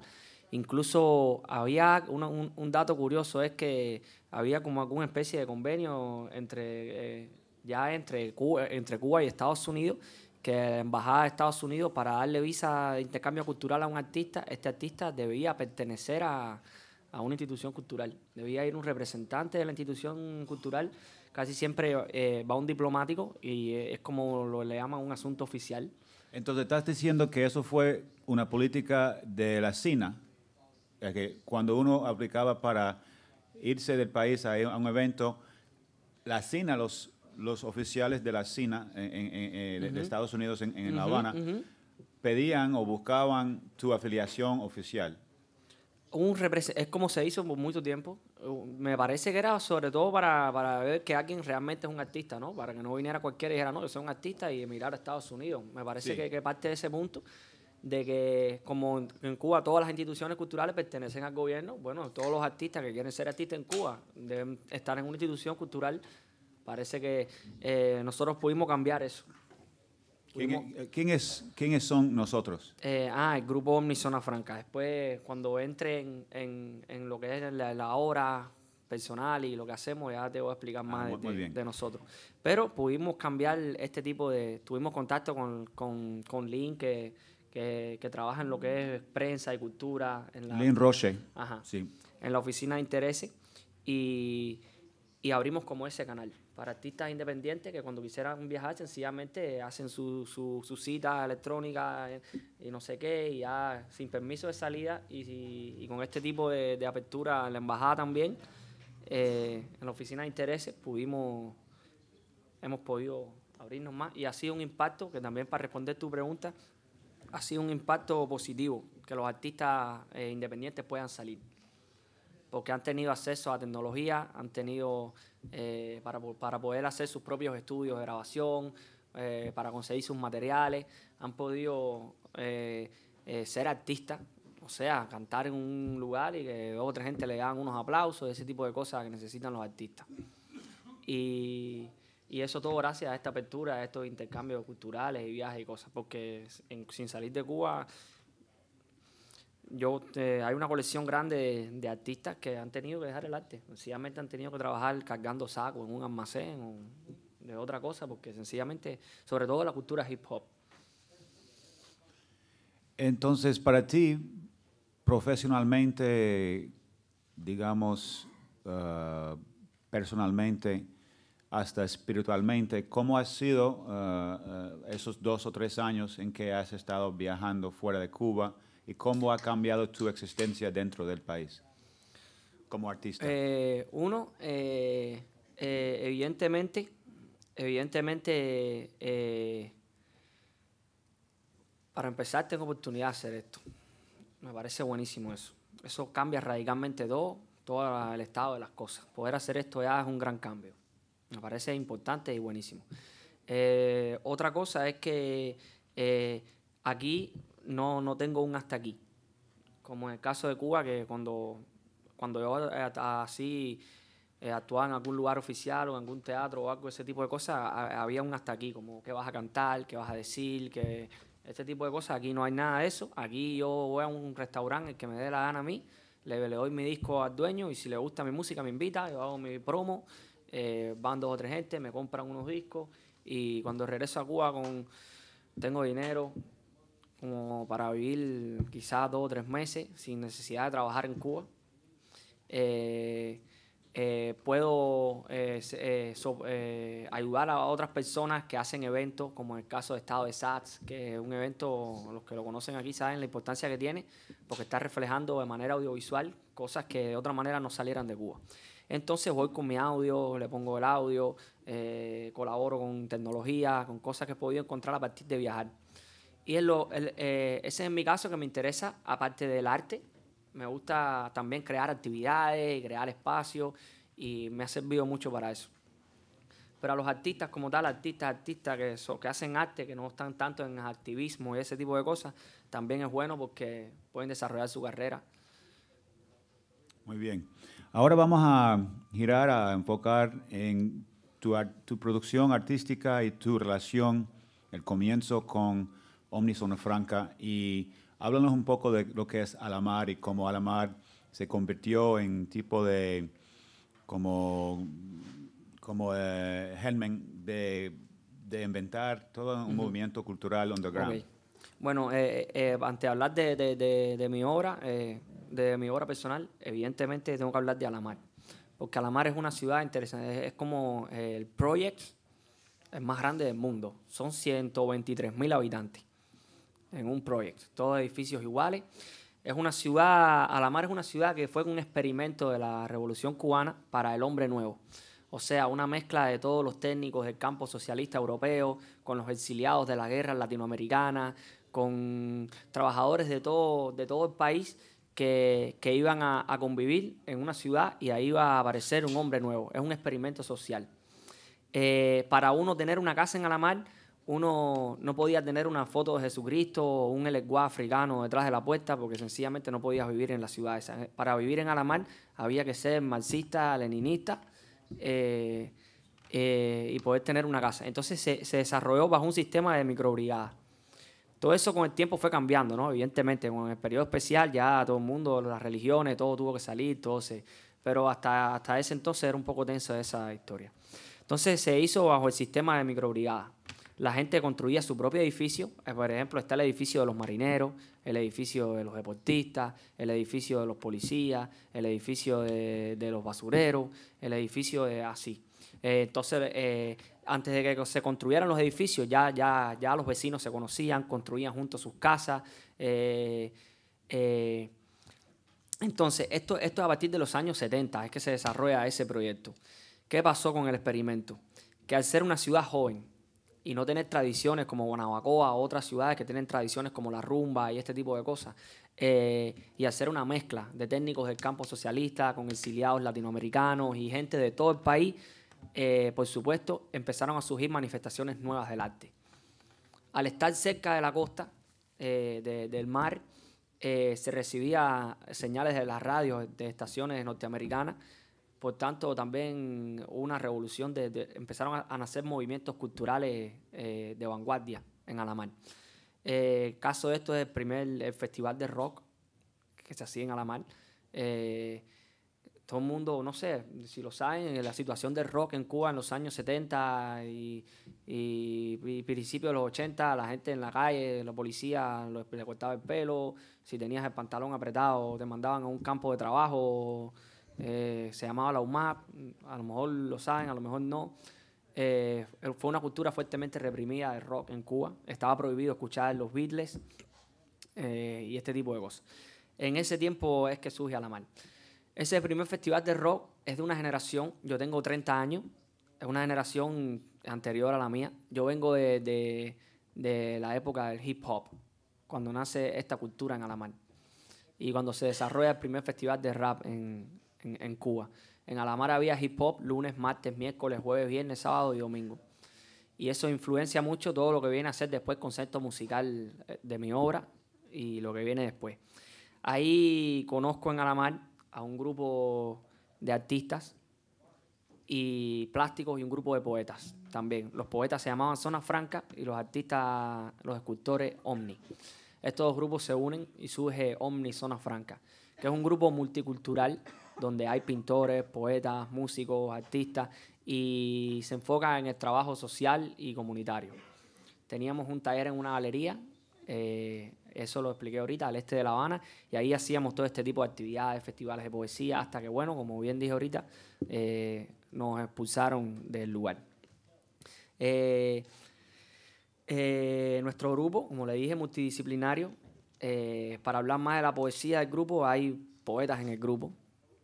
E: Incluso había un, dato curioso, es que había como alguna especie de convenio entre eh, ya entre Cuba, entre Cuba y Estados Unidos, que la Embajada de Estados Unidos para darle visa de intercambio cultural a un artista, este artista debía pertenecer a, a una institución cultural. Debía ir un representante de la institución cultural, casi siempre eh, va un diplomático y eh, es como lo le llaman un asunto oficial. Entonces, estás
J: diciendo que eso fue una política de la SINA, que cuando uno aplicaba para irse del país a un evento, la SINA, los, los oficiales de la SINA en, eh, Estados Unidos en, La Habana, pedían o buscaban tu afiliación oficial
E: un es como se hizo por mucho tiempo. Uh, me parece que era sobre todo para, para, ver que alguien realmente es un artista, ¿no? Para que no viniera cualquiera y dijera, no, yo soy un artista y mirar a Estados Unidos. Me parece que, parte de ese punto de que como en Cuba todas las instituciones culturales pertenecen al gobierno, bueno, todos los artistas que quieren ser artistas en Cuba deben estar en una institución cultural. Parece que eh, nosotros pudimos cambiar eso.
J: ¿Quién, es, ¿Quiénes son nosotros?
E: Eh, ah, el grupo Omnizona Franca. Después, cuando entre en, en, lo que es la, hora obra personal y lo que hacemos, ya te voy a explicar ah, más de, nosotros. Pero pudimos cambiar este tipo de... Tuvimos contacto con, con, con Lynn, que, que, trabaja en lo que es prensa y cultura. En Lynn Roche. Ajá, sí. En la oficina de intereses. Y, y abrimos como ese canal para artistas independientes que cuando quisieran viajar sencillamente hacen su, su, cita electrónica eh, y no sé qué, y ya sin permiso de salida y, con este tipo de, apertura en la embajada también, eh, en la oficina de intereses pudimos, hemos podido abrirnos más y ha sido un impacto, que también para responder tu pregunta, ha sido un impacto positivo, que los artistas eh, independientes puedan salir porque han tenido acceso a tecnología, han tenido eh, para, poder hacer sus propios estudios de grabación, eh, para conseguir sus materiales, han podido eh, ser artistas, o sea, cantar en un lugar y que otra gente le dan unos aplausos, ese tipo de cosas que necesitan los artistas. Y, eso todo gracias a esta apertura, a estos intercambios culturales y viajes y cosas, porque sin salir de Cuba yo eh, hay una colección grande de, artistas que han tenido que dejar el arte. Sencillamente han tenido que trabajar cargando sacos en un almacén o de otra cosa, porque sencillamente, sobre todo la cultura hip hop.
J: Entonces, para ti, profesionalmente, digamos, eh, personalmente, hasta espiritualmente, ¿cómo ha sido eh, esos dos o tres años en que has estado viajando fuera de Cuba? y cómo ha cambiado tu existencia dentro del país
E: como artista? Eh, uno, eh, eh, evidentemente, evidentemente, para empezar tengo oportunidad de hacer esto. Me parece buenísimo eso. Eso cambia radicalmente todo, todo el estado de las cosas. Poder hacer esto ya es un gran cambio. Me parece importante y buenísimo. otra cosa es que aquí no, tengo un hasta aquí. Como en el caso de Cuba, que cuando, cuando yo eh, así actúan eh, actuaba en algún lugar oficial o en algún teatro o algo, ese tipo de cosas, había un hasta aquí, como qué vas a cantar, qué vas a decir, que este tipo de cosas. Aquí no hay nada de eso. Aquí yo voy a un restaurante, el que me dé la gana a mí, le, le doy mi disco al dueño y si le gusta mi música me invita, yo hago mi promo, eh, van dos o tres gente, me compran unos discos y cuando regreso a Cuba con tengo dinero, como para vivir quizás dos o tres meses sin necesidad de trabajar en Cuba. Eh, eh, puedo eh, ayudar a otras personas que hacen eventos, como en el caso de Estado de SATS, que es un evento, los que lo conocen aquí saben la importancia que tiene, porque está reflejando de manera audiovisual cosas que de otra manera no salieran de Cuba. Entonces voy con mi audio, le pongo el audio, colaboro con tecnología, con cosas que he podido encontrar a partir de viajar. Y lo, eh, ese es mi caso que me interesa, aparte del arte. Me gusta también crear actividades y crear espacios y me ha servido mucho para eso. Pero a los artistas como tal, artistas, artistas que, que hacen arte, que no están tanto en activismo y ese tipo de cosas, también es bueno porque pueden desarrollar su carrera.
J: Muy bien. Ahora vamos a girar, a enfocar en tu, tu producción artística y tu relación, el comienzo con Omnisona Franca y háblanos un poco de lo que es Alamar y cómo Alamar se convirtió en tipo de como, como eh, de, inventar todo un movimiento cultural underground.
E: Bueno, eh, eh, eh, antes de hablar de, mi obra, de mi obra personal, evidentemente tengo que hablar de Alamar. Porque Alamar es una ciudad interesante, es, como el proyecto más grande del mundo. Son 123 mil habitantes en un proyecto, todos edificios iguales. Es una ciudad, Alamar es una ciudad que fue un experimento de la Revolución Cubana para el hombre nuevo. O sea, una mezcla de todos los técnicos del campo socialista europeo, con los exiliados de la guerra latinoamericana, con trabajadores de todo, el país que, iban a, convivir en una ciudad y ahí iba a aparecer un hombre nuevo. Es un experimento social. Eh, para uno tener una casa en Alamar, uno no podía tener una foto de Jesucristo o un eleguá africano detrás de la puerta porque sencillamente no podías vivir en la ciudad Para vivir en Alamar había que ser marxista, leninista eh, eh, y poder tener una casa. Entonces se, desarrolló bajo un sistema de microbrigada Todo eso con el tiempo fue cambiando, Evidentemente, con el periodo especial ya todo el mundo, las religiones, todo tuvo que salir, todo Pero hasta, hasta ese entonces era un poco tenso esa historia. Entonces se hizo bajo el sistema de microbrigada la gente construía su propio edificio. Eh, por ejemplo, está el edificio de los marineros, el edificio de los deportistas, el edificio de los policías, el edificio de, los basureros, el edificio de así. Eh, entonces, eh, antes de que se construyeran los edificios, ya, ya, ya los vecinos se conocían, construían juntos sus casas. entonces, esto, esto a partir de los años 70 es que se desarrolla ese proyecto. ¿Qué pasó con el experimento? Que al ser una ciudad joven, y no tener tradiciones como Guanabacoa, otras ciudades que tienen tradiciones como la rumba y este tipo de cosas, eh, y hacer una mezcla de técnicos del campo socialista con exiliados latinoamericanos y gente de todo el país, eh, por supuesto, empezaron a surgir manifestaciones nuevas del arte. Al estar cerca de la costa, eh, del mar, se recibía señales de las radios de estaciones norteamericanas por tanto, también una revolución, de, empezaron a, nacer movimientos culturales eh, de vanguardia en Alamar. Eh, el caso de esto es el primer festival de rock que se hacía en Alamar. Eh, todo el mundo, no sé si lo saben, la situación del rock en Cuba en los años 70 y, principios de los 80, la gente en la calle, los policías le cortaba el pelo, si tenías el pantalón apretado te mandaban a un campo de trabajo eh, se llamaba la UMAP, a lo mejor lo saben, a lo mejor no. Eh, fue una cultura fuertemente reprimida de rock en Cuba. Estaba prohibido escuchar los Beatles eh, y este tipo de cosas. En ese tiempo es que surge Alamar. Ese primer festival de rock es de una generación, yo tengo 30 años, es una generación anterior a la mía. Yo vengo de, la época del hip hop, cuando nace esta cultura en Alamar. Y cuando se desarrolla el primer festival de rap en, en, Cuba. En Alamar había hip hop lunes, martes, miércoles, jueves, viernes, sábado y domingo. Y eso influencia mucho todo lo que viene a ser después concepto musical eh, de mi obra y lo que viene después. Ahí conozco en Alamar a un grupo de artistas y plásticos y un grupo de poetas también. Los poetas se llamaban Zona Franca y los artistas, los escultores Omni. Estos dos grupos se unen y surge Omni Zona Franca, que es un grupo multicultural donde hay pintores, poetas, músicos, artistas, y se enfoca en el trabajo social y comunitario. Teníamos un taller en una galería, eh, eso lo expliqué ahorita, al este de La Habana, y ahí hacíamos todo este tipo de actividades, festivales de poesía, hasta que, bueno, como bien dije ahorita, eh, nos expulsaron del lugar. Eh, nuestro grupo, como le dije, multidisciplinario, para hablar más de la poesía del grupo, hay poetas en el grupo,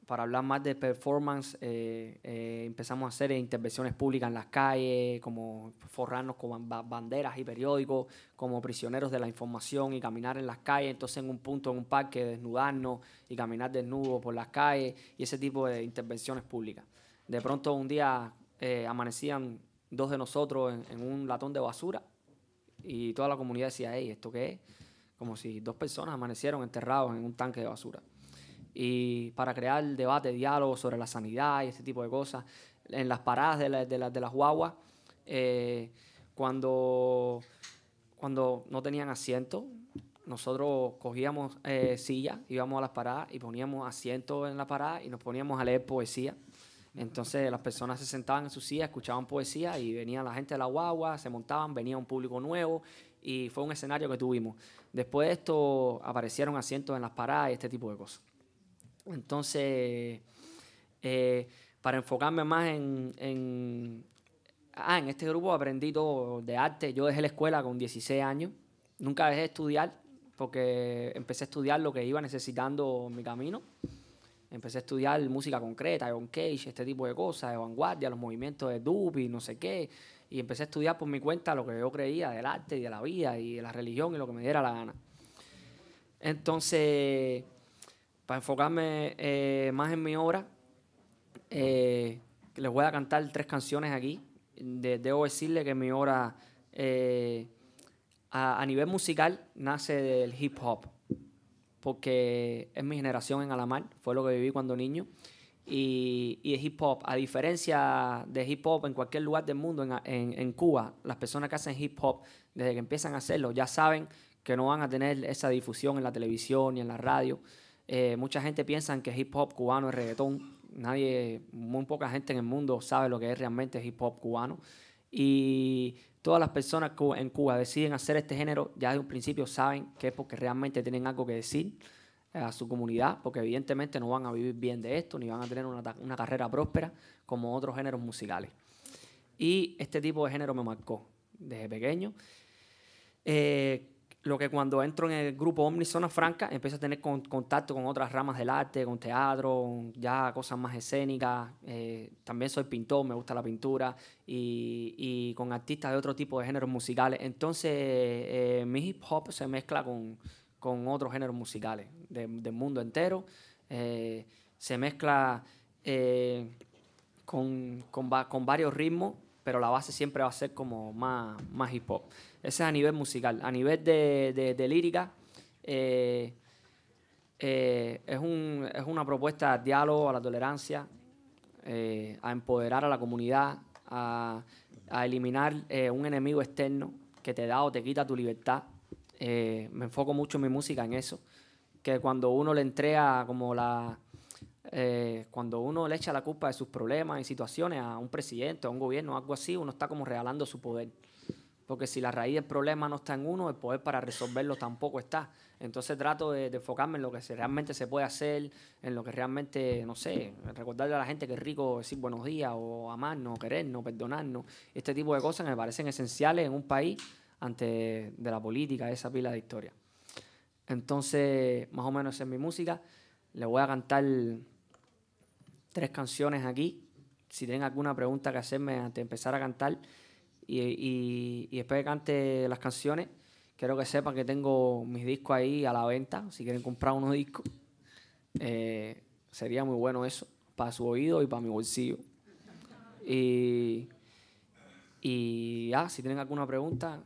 E: para hablar más de performance, eh, eh, empezamos a hacer intervenciones públicas en las calles, como forrarnos con banderas y periódicos, como prisioneros de la información y caminar en las calles, entonces en un punto, en un parque, desnudarnos y caminar desnudos por las calles y ese tipo de intervenciones públicas. De pronto un día eh, amanecían dos de nosotros en, un latón de basura y toda la comunidad decía, hey, ¿esto qué es? Como si dos personas amanecieron enterrados en un tanque de basura y para crear debate, diálogo sobre la sanidad y este tipo de cosas. En las paradas de, de, las guaguas, eh, cuando, cuando no tenían asiento, nosotros cogíamos eh, sillas, íbamos a las paradas y poníamos asientos en la parada y nos poníamos a leer poesía. Entonces las personas se sentaban en sus sillas, escuchaban poesía y venía la gente de las guagua, se montaban, venía un público nuevo y fue un escenario que tuvimos. Después de esto aparecieron asientos en las paradas y este tipo de cosas. Entonces, eh, para enfocarme más en, en, Ah, en este grupo aprendí todo de arte. Yo dejé la escuela con 16 años. Nunca dejé de estudiar porque empecé a estudiar lo que iba necesitando en mi camino. Empecé a estudiar música concreta, on Cage, este tipo de cosas, de vanguardia, los movimientos de Dupi, no sé qué. Y empecé a estudiar por mi cuenta lo que yo creía del arte y de la vida y de la religión y lo que me diera la gana. Entonces, para enfocarme eh, más en mi obra, eh, les voy a cantar tres canciones aquí. debo decirles que mi obra eh, a, nivel musical nace del hip hop, porque es mi generación en Alamar, fue lo que viví cuando niño. Y, el hip hop, a diferencia de hip hop en cualquier lugar del mundo, en, en Cuba, las personas que hacen hip hop, desde que empiezan a hacerlo, ya saben que no van a tener esa difusión en la televisión ni en la radio. Eh, mucha gente piensa que hip hop cubano es reggaetón. Nadie, muy poca gente en el mundo sabe lo que es realmente hip hop cubano. Y todas las personas que en Cuba deciden hacer este género ya de un principio saben que es porque realmente tienen algo que decir eh, a su comunidad, porque evidentemente no van a vivir bien de esto, ni van a tener una, carrera próspera como otros géneros musicales. Y este tipo de género me marcó desde pequeño. Eh, lo que cuando entro en el grupo Omni Zona Franca empiezo a tener contacto con otras ramas del arte, con teatro, ya cosas más escénicas. Eh, también soy pintor, me gusta la pintura y, con artistas de otro tipo de géneros musicales. Entonces eh, mi hip hop se mezcla con, otros géneros musicales del mundo entero. Eh, se mezcla con varios ritmos pero la base siempre va a ser como más, más hip hop. Ese es a nivel musical. A nivel de, lírica, eh, eh, es, es, una propuesta al diálogo, a la tolerancia, eh, a empoderar a la comunidad, a, a eliminar un enemigo externo que te da o te quita tu libertad. me enfoco mucho en mi música en eso, que cuando uno le entrega como la, eh, cuando uno le echa la culpa de sus problemas y situaciones a un presidente, a un gobierno, algo así, uno está como regalando su poder. Porque si la raíz del problema no está en uno, el poder para resolverlo tampoco está. Entonces trato de, enfocarme en lo que realmente se puede hacer, en lo que realmente, no sé, recordarle a la gente que es rico decir buenos días o amarnos, querernos, perdonarnos. Este tipo de cosas me parecen esenciales en un país ante de la política, esa pila de historia. Entonces, más o menos en mi música. Le voy a cantar tres canciones aquí. Si tienen alguna pregunta que hacerme antes de empezar a cantar y, y, después que cante las canciones, quiero que sepan que tengo mis discos ahí a la venta. Si quieren comprar unos discos, eh, sería muy bueno eso para su oído y para mi bolsillo. Y, y ah, si tienen alguna pregunta,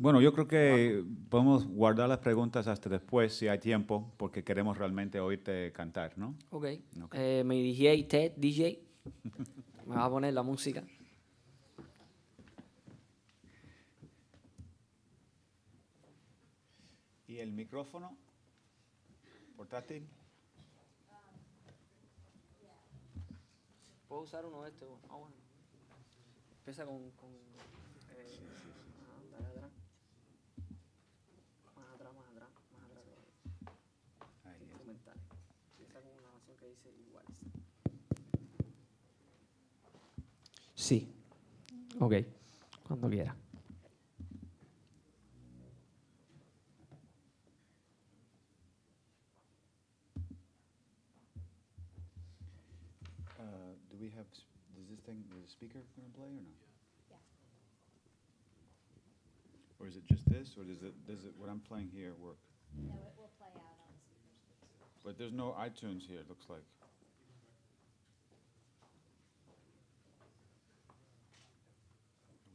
J: bueno, yo creo que podemos guardar las preguntas hasta después, si hay tiempo, porque queremos realmente oírte cantar, ¿no? Ok.
E: okay. Eh, mi DJ, DJ, me [LAUGHS] va a poner la música.
J: ¿Y el micrófono portátil?
E: ¿Puedo usar uno de estos? Ah, bueno. Empieza con Sí. Ok, cuando quiera.
J: Uh, speaker going to play or not? Or is it just this, or does it does it what I'm playing here work? No, it will play out on the speakers. But there's no iTunes here. It looks like.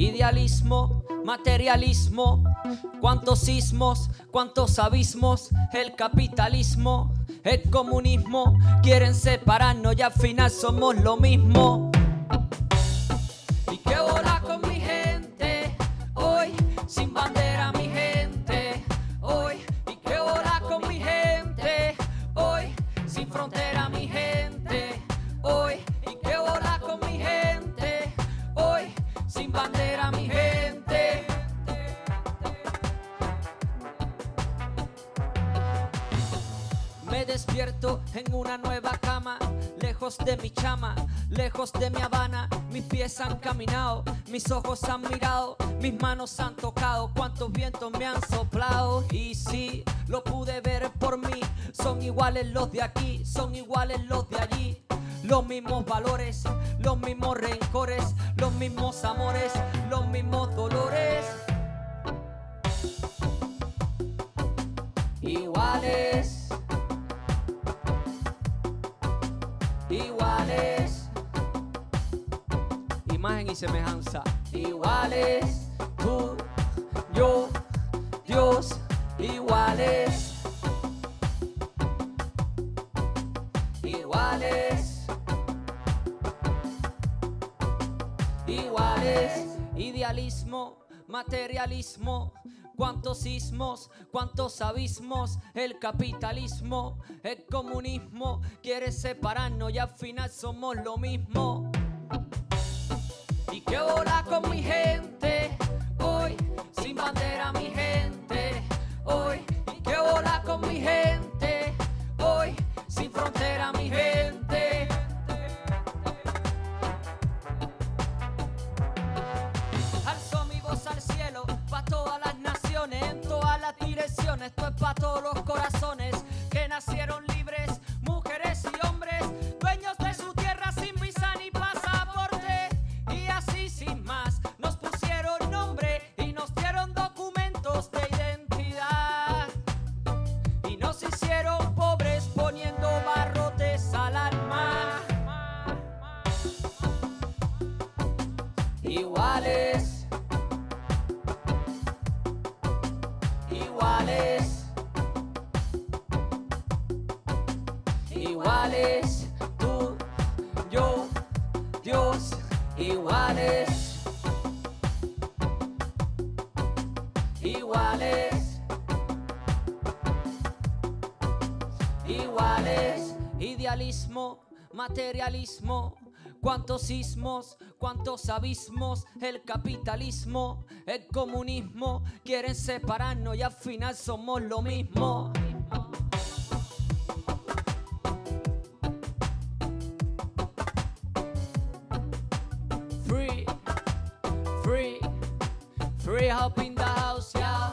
K: Idealismo, materialismo, cuántos sismos, cuántos abismos, el capitalismo, el comunismo, quieren separarnos y al final somos lo mismo. en una nueva cama, lejos de mi chama, lejos de mi habana. Mis pies han caminado, mis ojos han mirado, mis manos han tocado, cuántos vientos me han soplado. Y sí, lo pude ver por mí, son iguales los de aquí, son iguales los de allí. Los mismos valores, los mismos rencores, los mismos amores, los mismos dolores. Iguales.
E: semejanza.
K: Iguales,
E: tú, yo,
K: Dios, iguales. Iguales. Iguales. Idealismo, materialismo. Cuántos sismos, cuántos abismos, el capitalismo, el comunismo quiere separarnos y al final somos lo mismo. Y que hola con mi gente, hoy sin bandera mi gente, hoy. Y que hola con mi gente, hoy sin frontera mi gente. Alzo mi voz al cielo, para todas las naciones, en todas las direcciones, esto es para todos los corazones que nacieron Cuántos sismos, cuántos abismos, el capitalismo, el comunismo quieren separarnos y al final somos lo mismo. Free, free, free up in the house, yeah.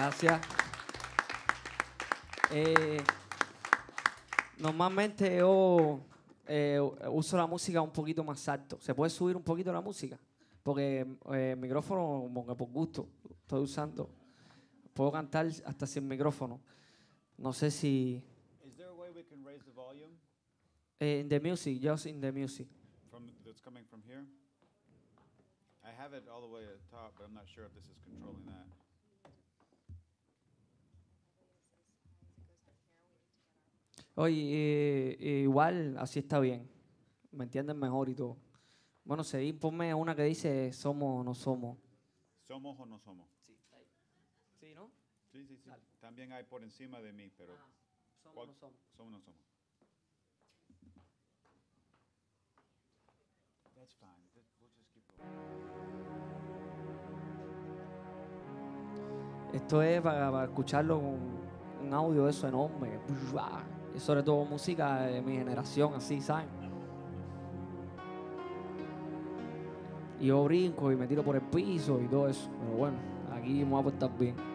H: Gracias.
E: Eh, normalmente yo eh, uso la música un poquito más alto. ¿Se puede subir un poquito la música? Porque eh, el micrófono, como por gusto, estoy usando. Puedo cantar hasta sin micrófono. No sé si.
J: ¿Es there a way we can raise the volume?
E: Eh, in the music, just in the music.
J: From, that's coming from here. I have it all the way at the top, but I'm not sure if this is controlling that.
E: Oye, eh, igual así está bien. Me entienden mejor y todo. Bueno, seguí, ponme una que dice somos o no somos.
J: ¿Somos o no somos? Sí,
E: ahí. ¿Sí, no?
J: Sí, sí, sí. También hay por encima de mí, pero... Ah, somos o no somos. Somos o no somos.
E: Esto es para, escucharlo con un audio de eso enorme sobre todo música de mi generación, así, ¿sabes? Y yo brinco y me tiro por el piso y todo eso. Pero bueno, aquí me voy a portar bien.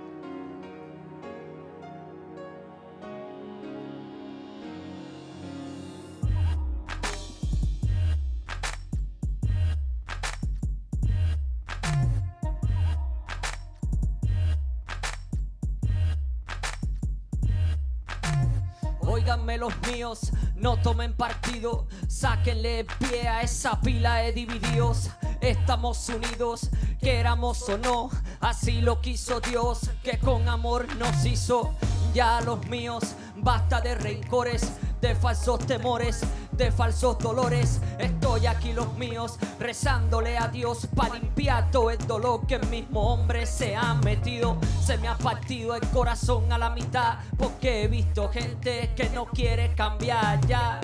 K: tomen partido, sáquenle pie a esa pila de divididos. Estamos unidos, queramos o no, así lo quiso Dios, que con amor nos hizo. Ya los míos, basta de rencores, de falsos temores de falsos dolores. Estoy aquí los míos, rezándole a Dios para limpiar todo el dolor que el mismo hombre se ha metido. Se me ha partido el corazón a la mitad porque he visto gente que no quiere cambiar ya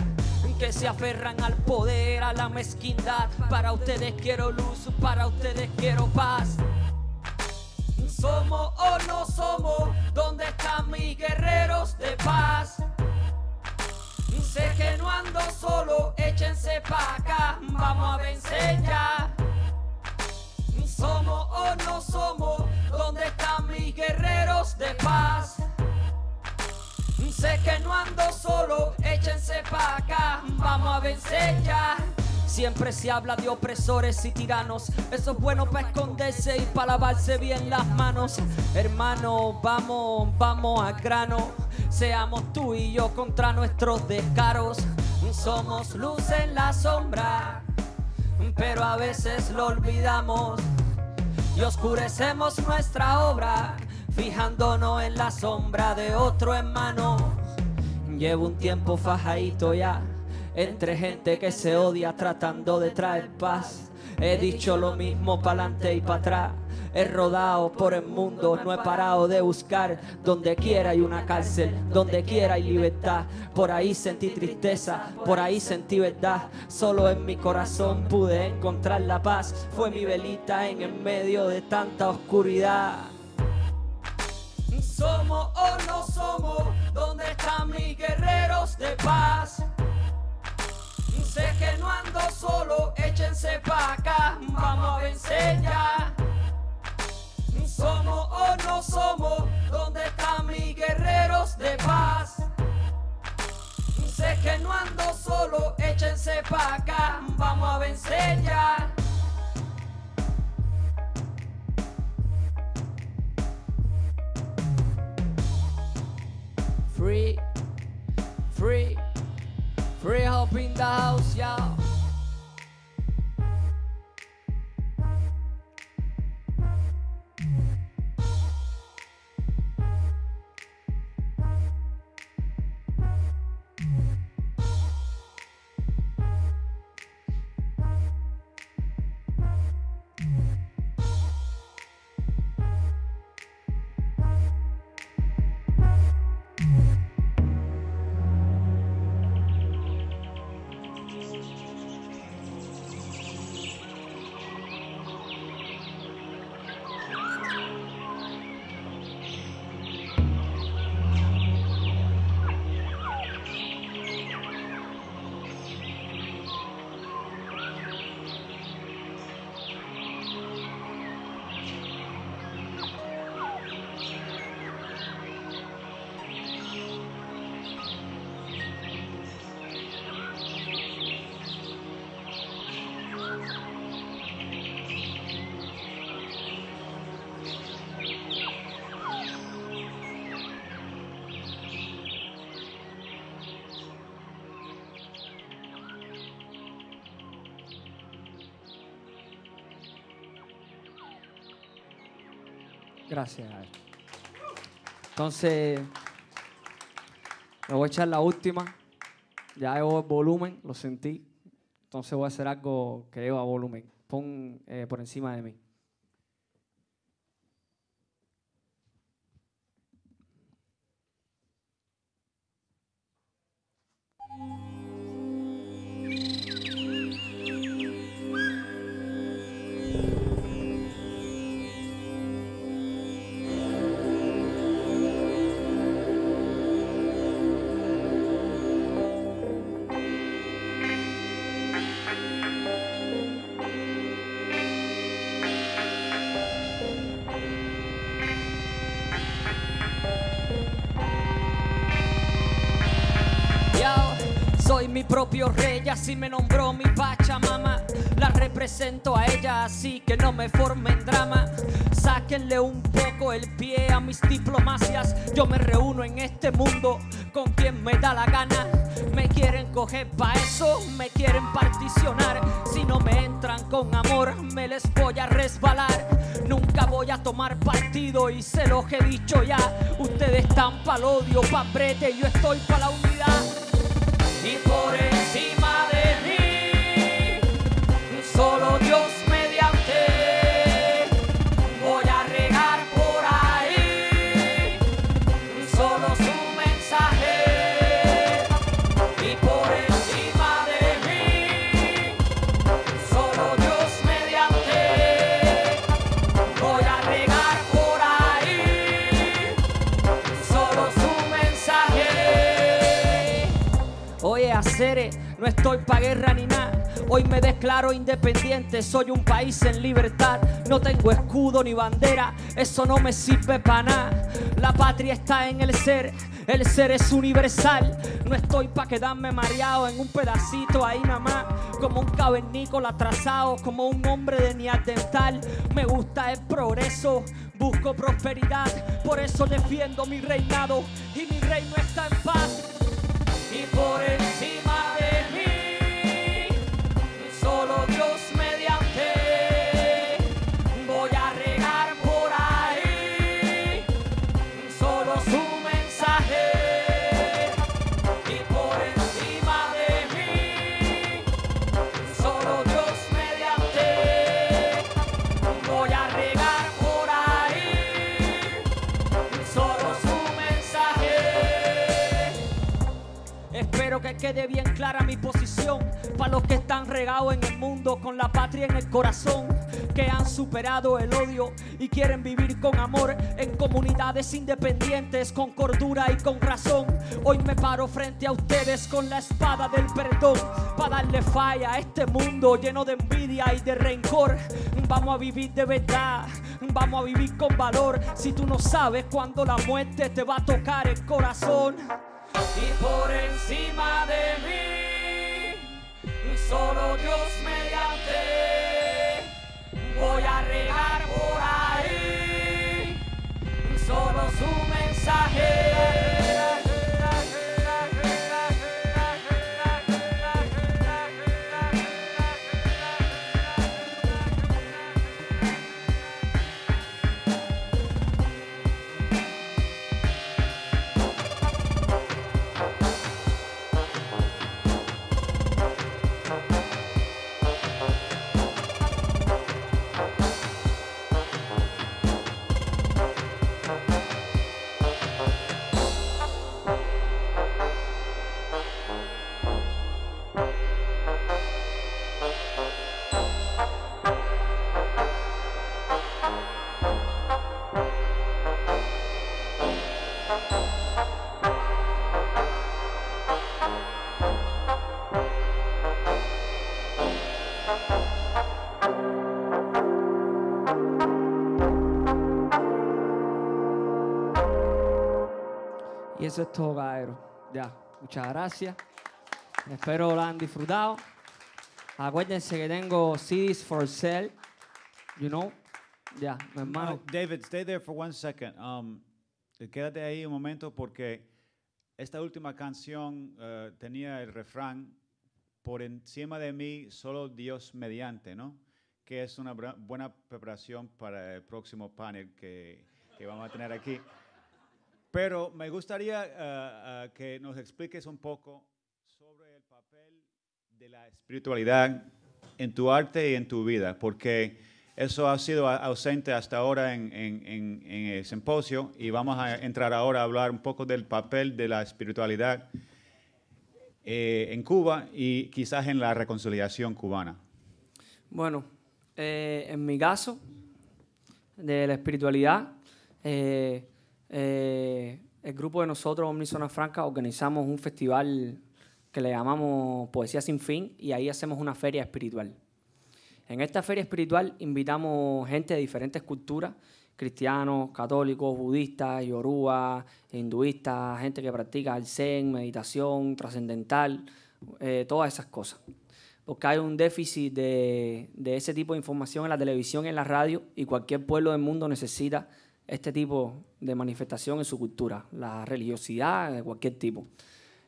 K: que se aferran al poder, a la mezquindad. Para ustedes quiero luz, para ustedes quiero paz. Somos o no somos, ¿dónde están mis guerreros de paz? Sé que no ando solo, échense pa' acá, vamos a vencer ya. Somos o no somos, ¿dónde están mis guerreros de paz? Sé que no ando solo, échense pa' acá, vamos a vencer ya. Siempre se habla de opresores y tiranos. Eso es bueno para esconderse y para lavarse bien las manos. Hermano, vamos, vamos a grano. Seamos tú y yo contra nuestros descaros. Somos luz en la sombra, pero a veces lo olvidamos y oscurecemos nuestra obra, fijándonos en la sombra de otro hermano.
E: Llevo un tiempo fajadito ya entre gente
K: que se odia tratando de traer paz. He dicho lo mismo pa'lante y para atrás. He rodado por el mundo, no he parado de buscar. Donde quiera hay una cárcel, donde quiera hay libertad. Por ahí sentí tristeza, por ahí sentí verdad. Solo en mi corazón pude encontrar la paz. Fue mi velita en el medio de tanta oscuridad. Somos o no somos, ¿dónde están mis guerreros de paz? solo, échense pa' acá, vamos a vencer ya. Somos o no somos, ¿dónde están mis guerreros de paz? Sé que no ando solo, échense pa' acá, vamos a vencer ya. Free, free, free Hopping in the house, ya.
E: Entonces, me voy a echar la última. Ya llevo el volumen, lo sentí. Entonces voy a hacer algo que lleva volumen. Pon eh, por encima de mí.
K: Yo Reyes así me nombró mi Pachamama. La represento a ella, así que no me formen drama. Sáquenle un poco el pie a mis diplomacias. Yo me reúno en este mundo con quien me da la gana. Me quieren coger pa' eso, me quieren particionar. Si no me entran con amor, me les voy a resbalar. Nunca voy a tomar partido y se los he dicho ya. Ustedes están pa'l odio, pa' brete, yo estoy pa' la unidad. Y por eso No estoy pa' guerra ni nada. Hoy me declaro independiente, soy un país en libertad. No tengo escudo ni bandera, eso no me sirve para nada. La patria está en el ser, el ser es universal. No estoy pa' quedarme mareado en un pedacito ahí nada más. Como un cavernícola atrasado, como un hombre de ni dental. Me gusta el progreso, busco prosperidad. Por eso defiendo mi reinado y mi reino está en paz. Y por encima. clara mi posición para los que están regados en el mundo con la patria en el corazón que han superado el odio y quieren vivir con amor en comunidades independientes con cordura y con razón hoy me paro frente a ustedes con la espada del perdón para darle falla a este mundo lleno de envidia y de rencor vamos a vivir de verdad vamos a vivir con valor si tú no sabes cuándo la muerte te va a tocar el corazón y por encima de mí, solo Dios mediante, voy a regar por ahí, solo su mensaje.
H: Y eso
E: es todo, caballero. Ya, muchas gracias. Espero lo han disfrutado. Acuérdense que tengo CDs for sale. You know? Ya,
J: mi hermano. David, stay there for one second. Um, quédate ahí un momento porque esta última canción eh, tenía el refrán por encima de mí solo Dios mediante, ¿no? Que es una buena preparación para el próximo panel que, que vamos a tener aquí. Pero me gustaría eh, eh, que nos expliques un poco sobre el papel de la espiritualidad en tu arte y en tu vida, porque eso ha sido ausente hasta ahora en, en, el simposio y vamos a entrar ahora a hablar un poco del papel de la espiritualidad eh, en Cuba y quizás en la reconciliación cubana.
E: Bueno, en mi caso, de la espiritualidad, eh, el grupo de nosotros, Omnisona Franca, organizamos un festival que le llamamos Poesía Sin Fin y ahí hacemos una feria espiritual. En esta feria espiritual invitamos gente de diferentes culturas, cristianos, católicos, budistas, yoruba, hinduistas, gente que practica el zen, meditación, trascendental, eh, todas esas cosas. Porque hay un déficit de, de ese tipo de información en la televisión, en la radio y cualquier pueblo del mundo necesita este tipo de manifestación en su cultura, la religiosidad de eh, cualquier tipo.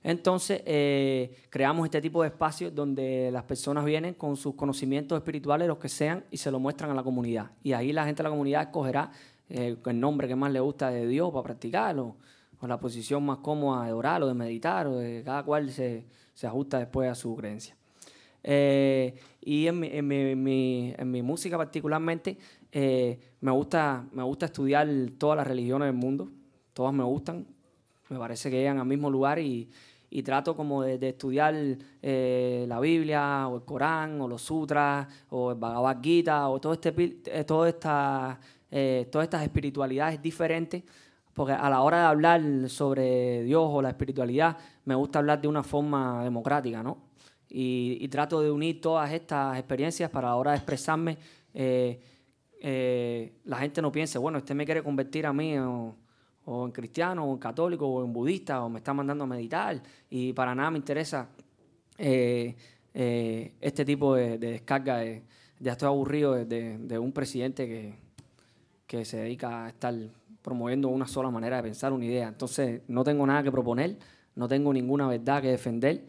E: Entonces, eh, creamos este tipo de espacios donde las personas vienen con sus conocimientos espirituales, los que sean, y se lo muestran a la comunidad. Y ahí la gente de la comunidad escogerá eh, el nombre que más le gusta de Dios para practicarlo, o la posición más cómoda de orar o de meditar, o de cada cual se, ajusta después a su creencia. y en mi, música particularmente eh, me, gusta, me gusta estudiar todas las religiones del mundo, todas me gustan, me parece que llegan al mismo lugar y, trato como de, estudiar eh, la Biblia o el Corán o los sutras o el Bhagavad Gita o todo este, eh, todo esta, todas estas espiritualidades diferentes, porque a la hora de hablar sobre Dios o la espiritualidad me gusta hablar de una forma democrática, ¿no? Y, trato de unir todas estas experiencias para ahora expresarme eh, la gente no piense, bueno, este me quiere convertir a mí o, en cristiano o en católico o en budista o me está mandando a meditar y para nada me interesa eh, eh, este tipo de, descarga. De, ya estoy aburrido de, un presidente que, que se dedica a estar promoviendo una sola manera de pensar una idea. Entonces, no tengo nada que proponer, no tengo ninguna verdad que defender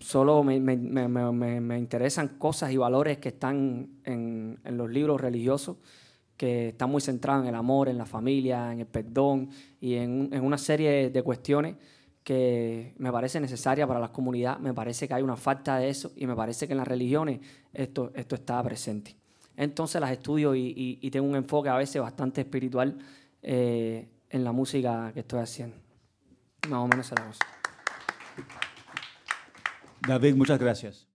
E: solo me, me, me, me, interesan cosas y valores que están en, en, los libros religiosos, que están muy centrados en el amor, en la familia, en el perdón y en, en una serie de cuestiones que me parece necesaria para la comunidad, me parece que hay una falta de eso y me parece que en las religiones esto, esto está presente. Entonces las estudio y, y, y tengo un enfoque a veces bastante espiritual eh, en la música que estoy haciendo. Más o menos a la cosa.
J: David, muchas gracias.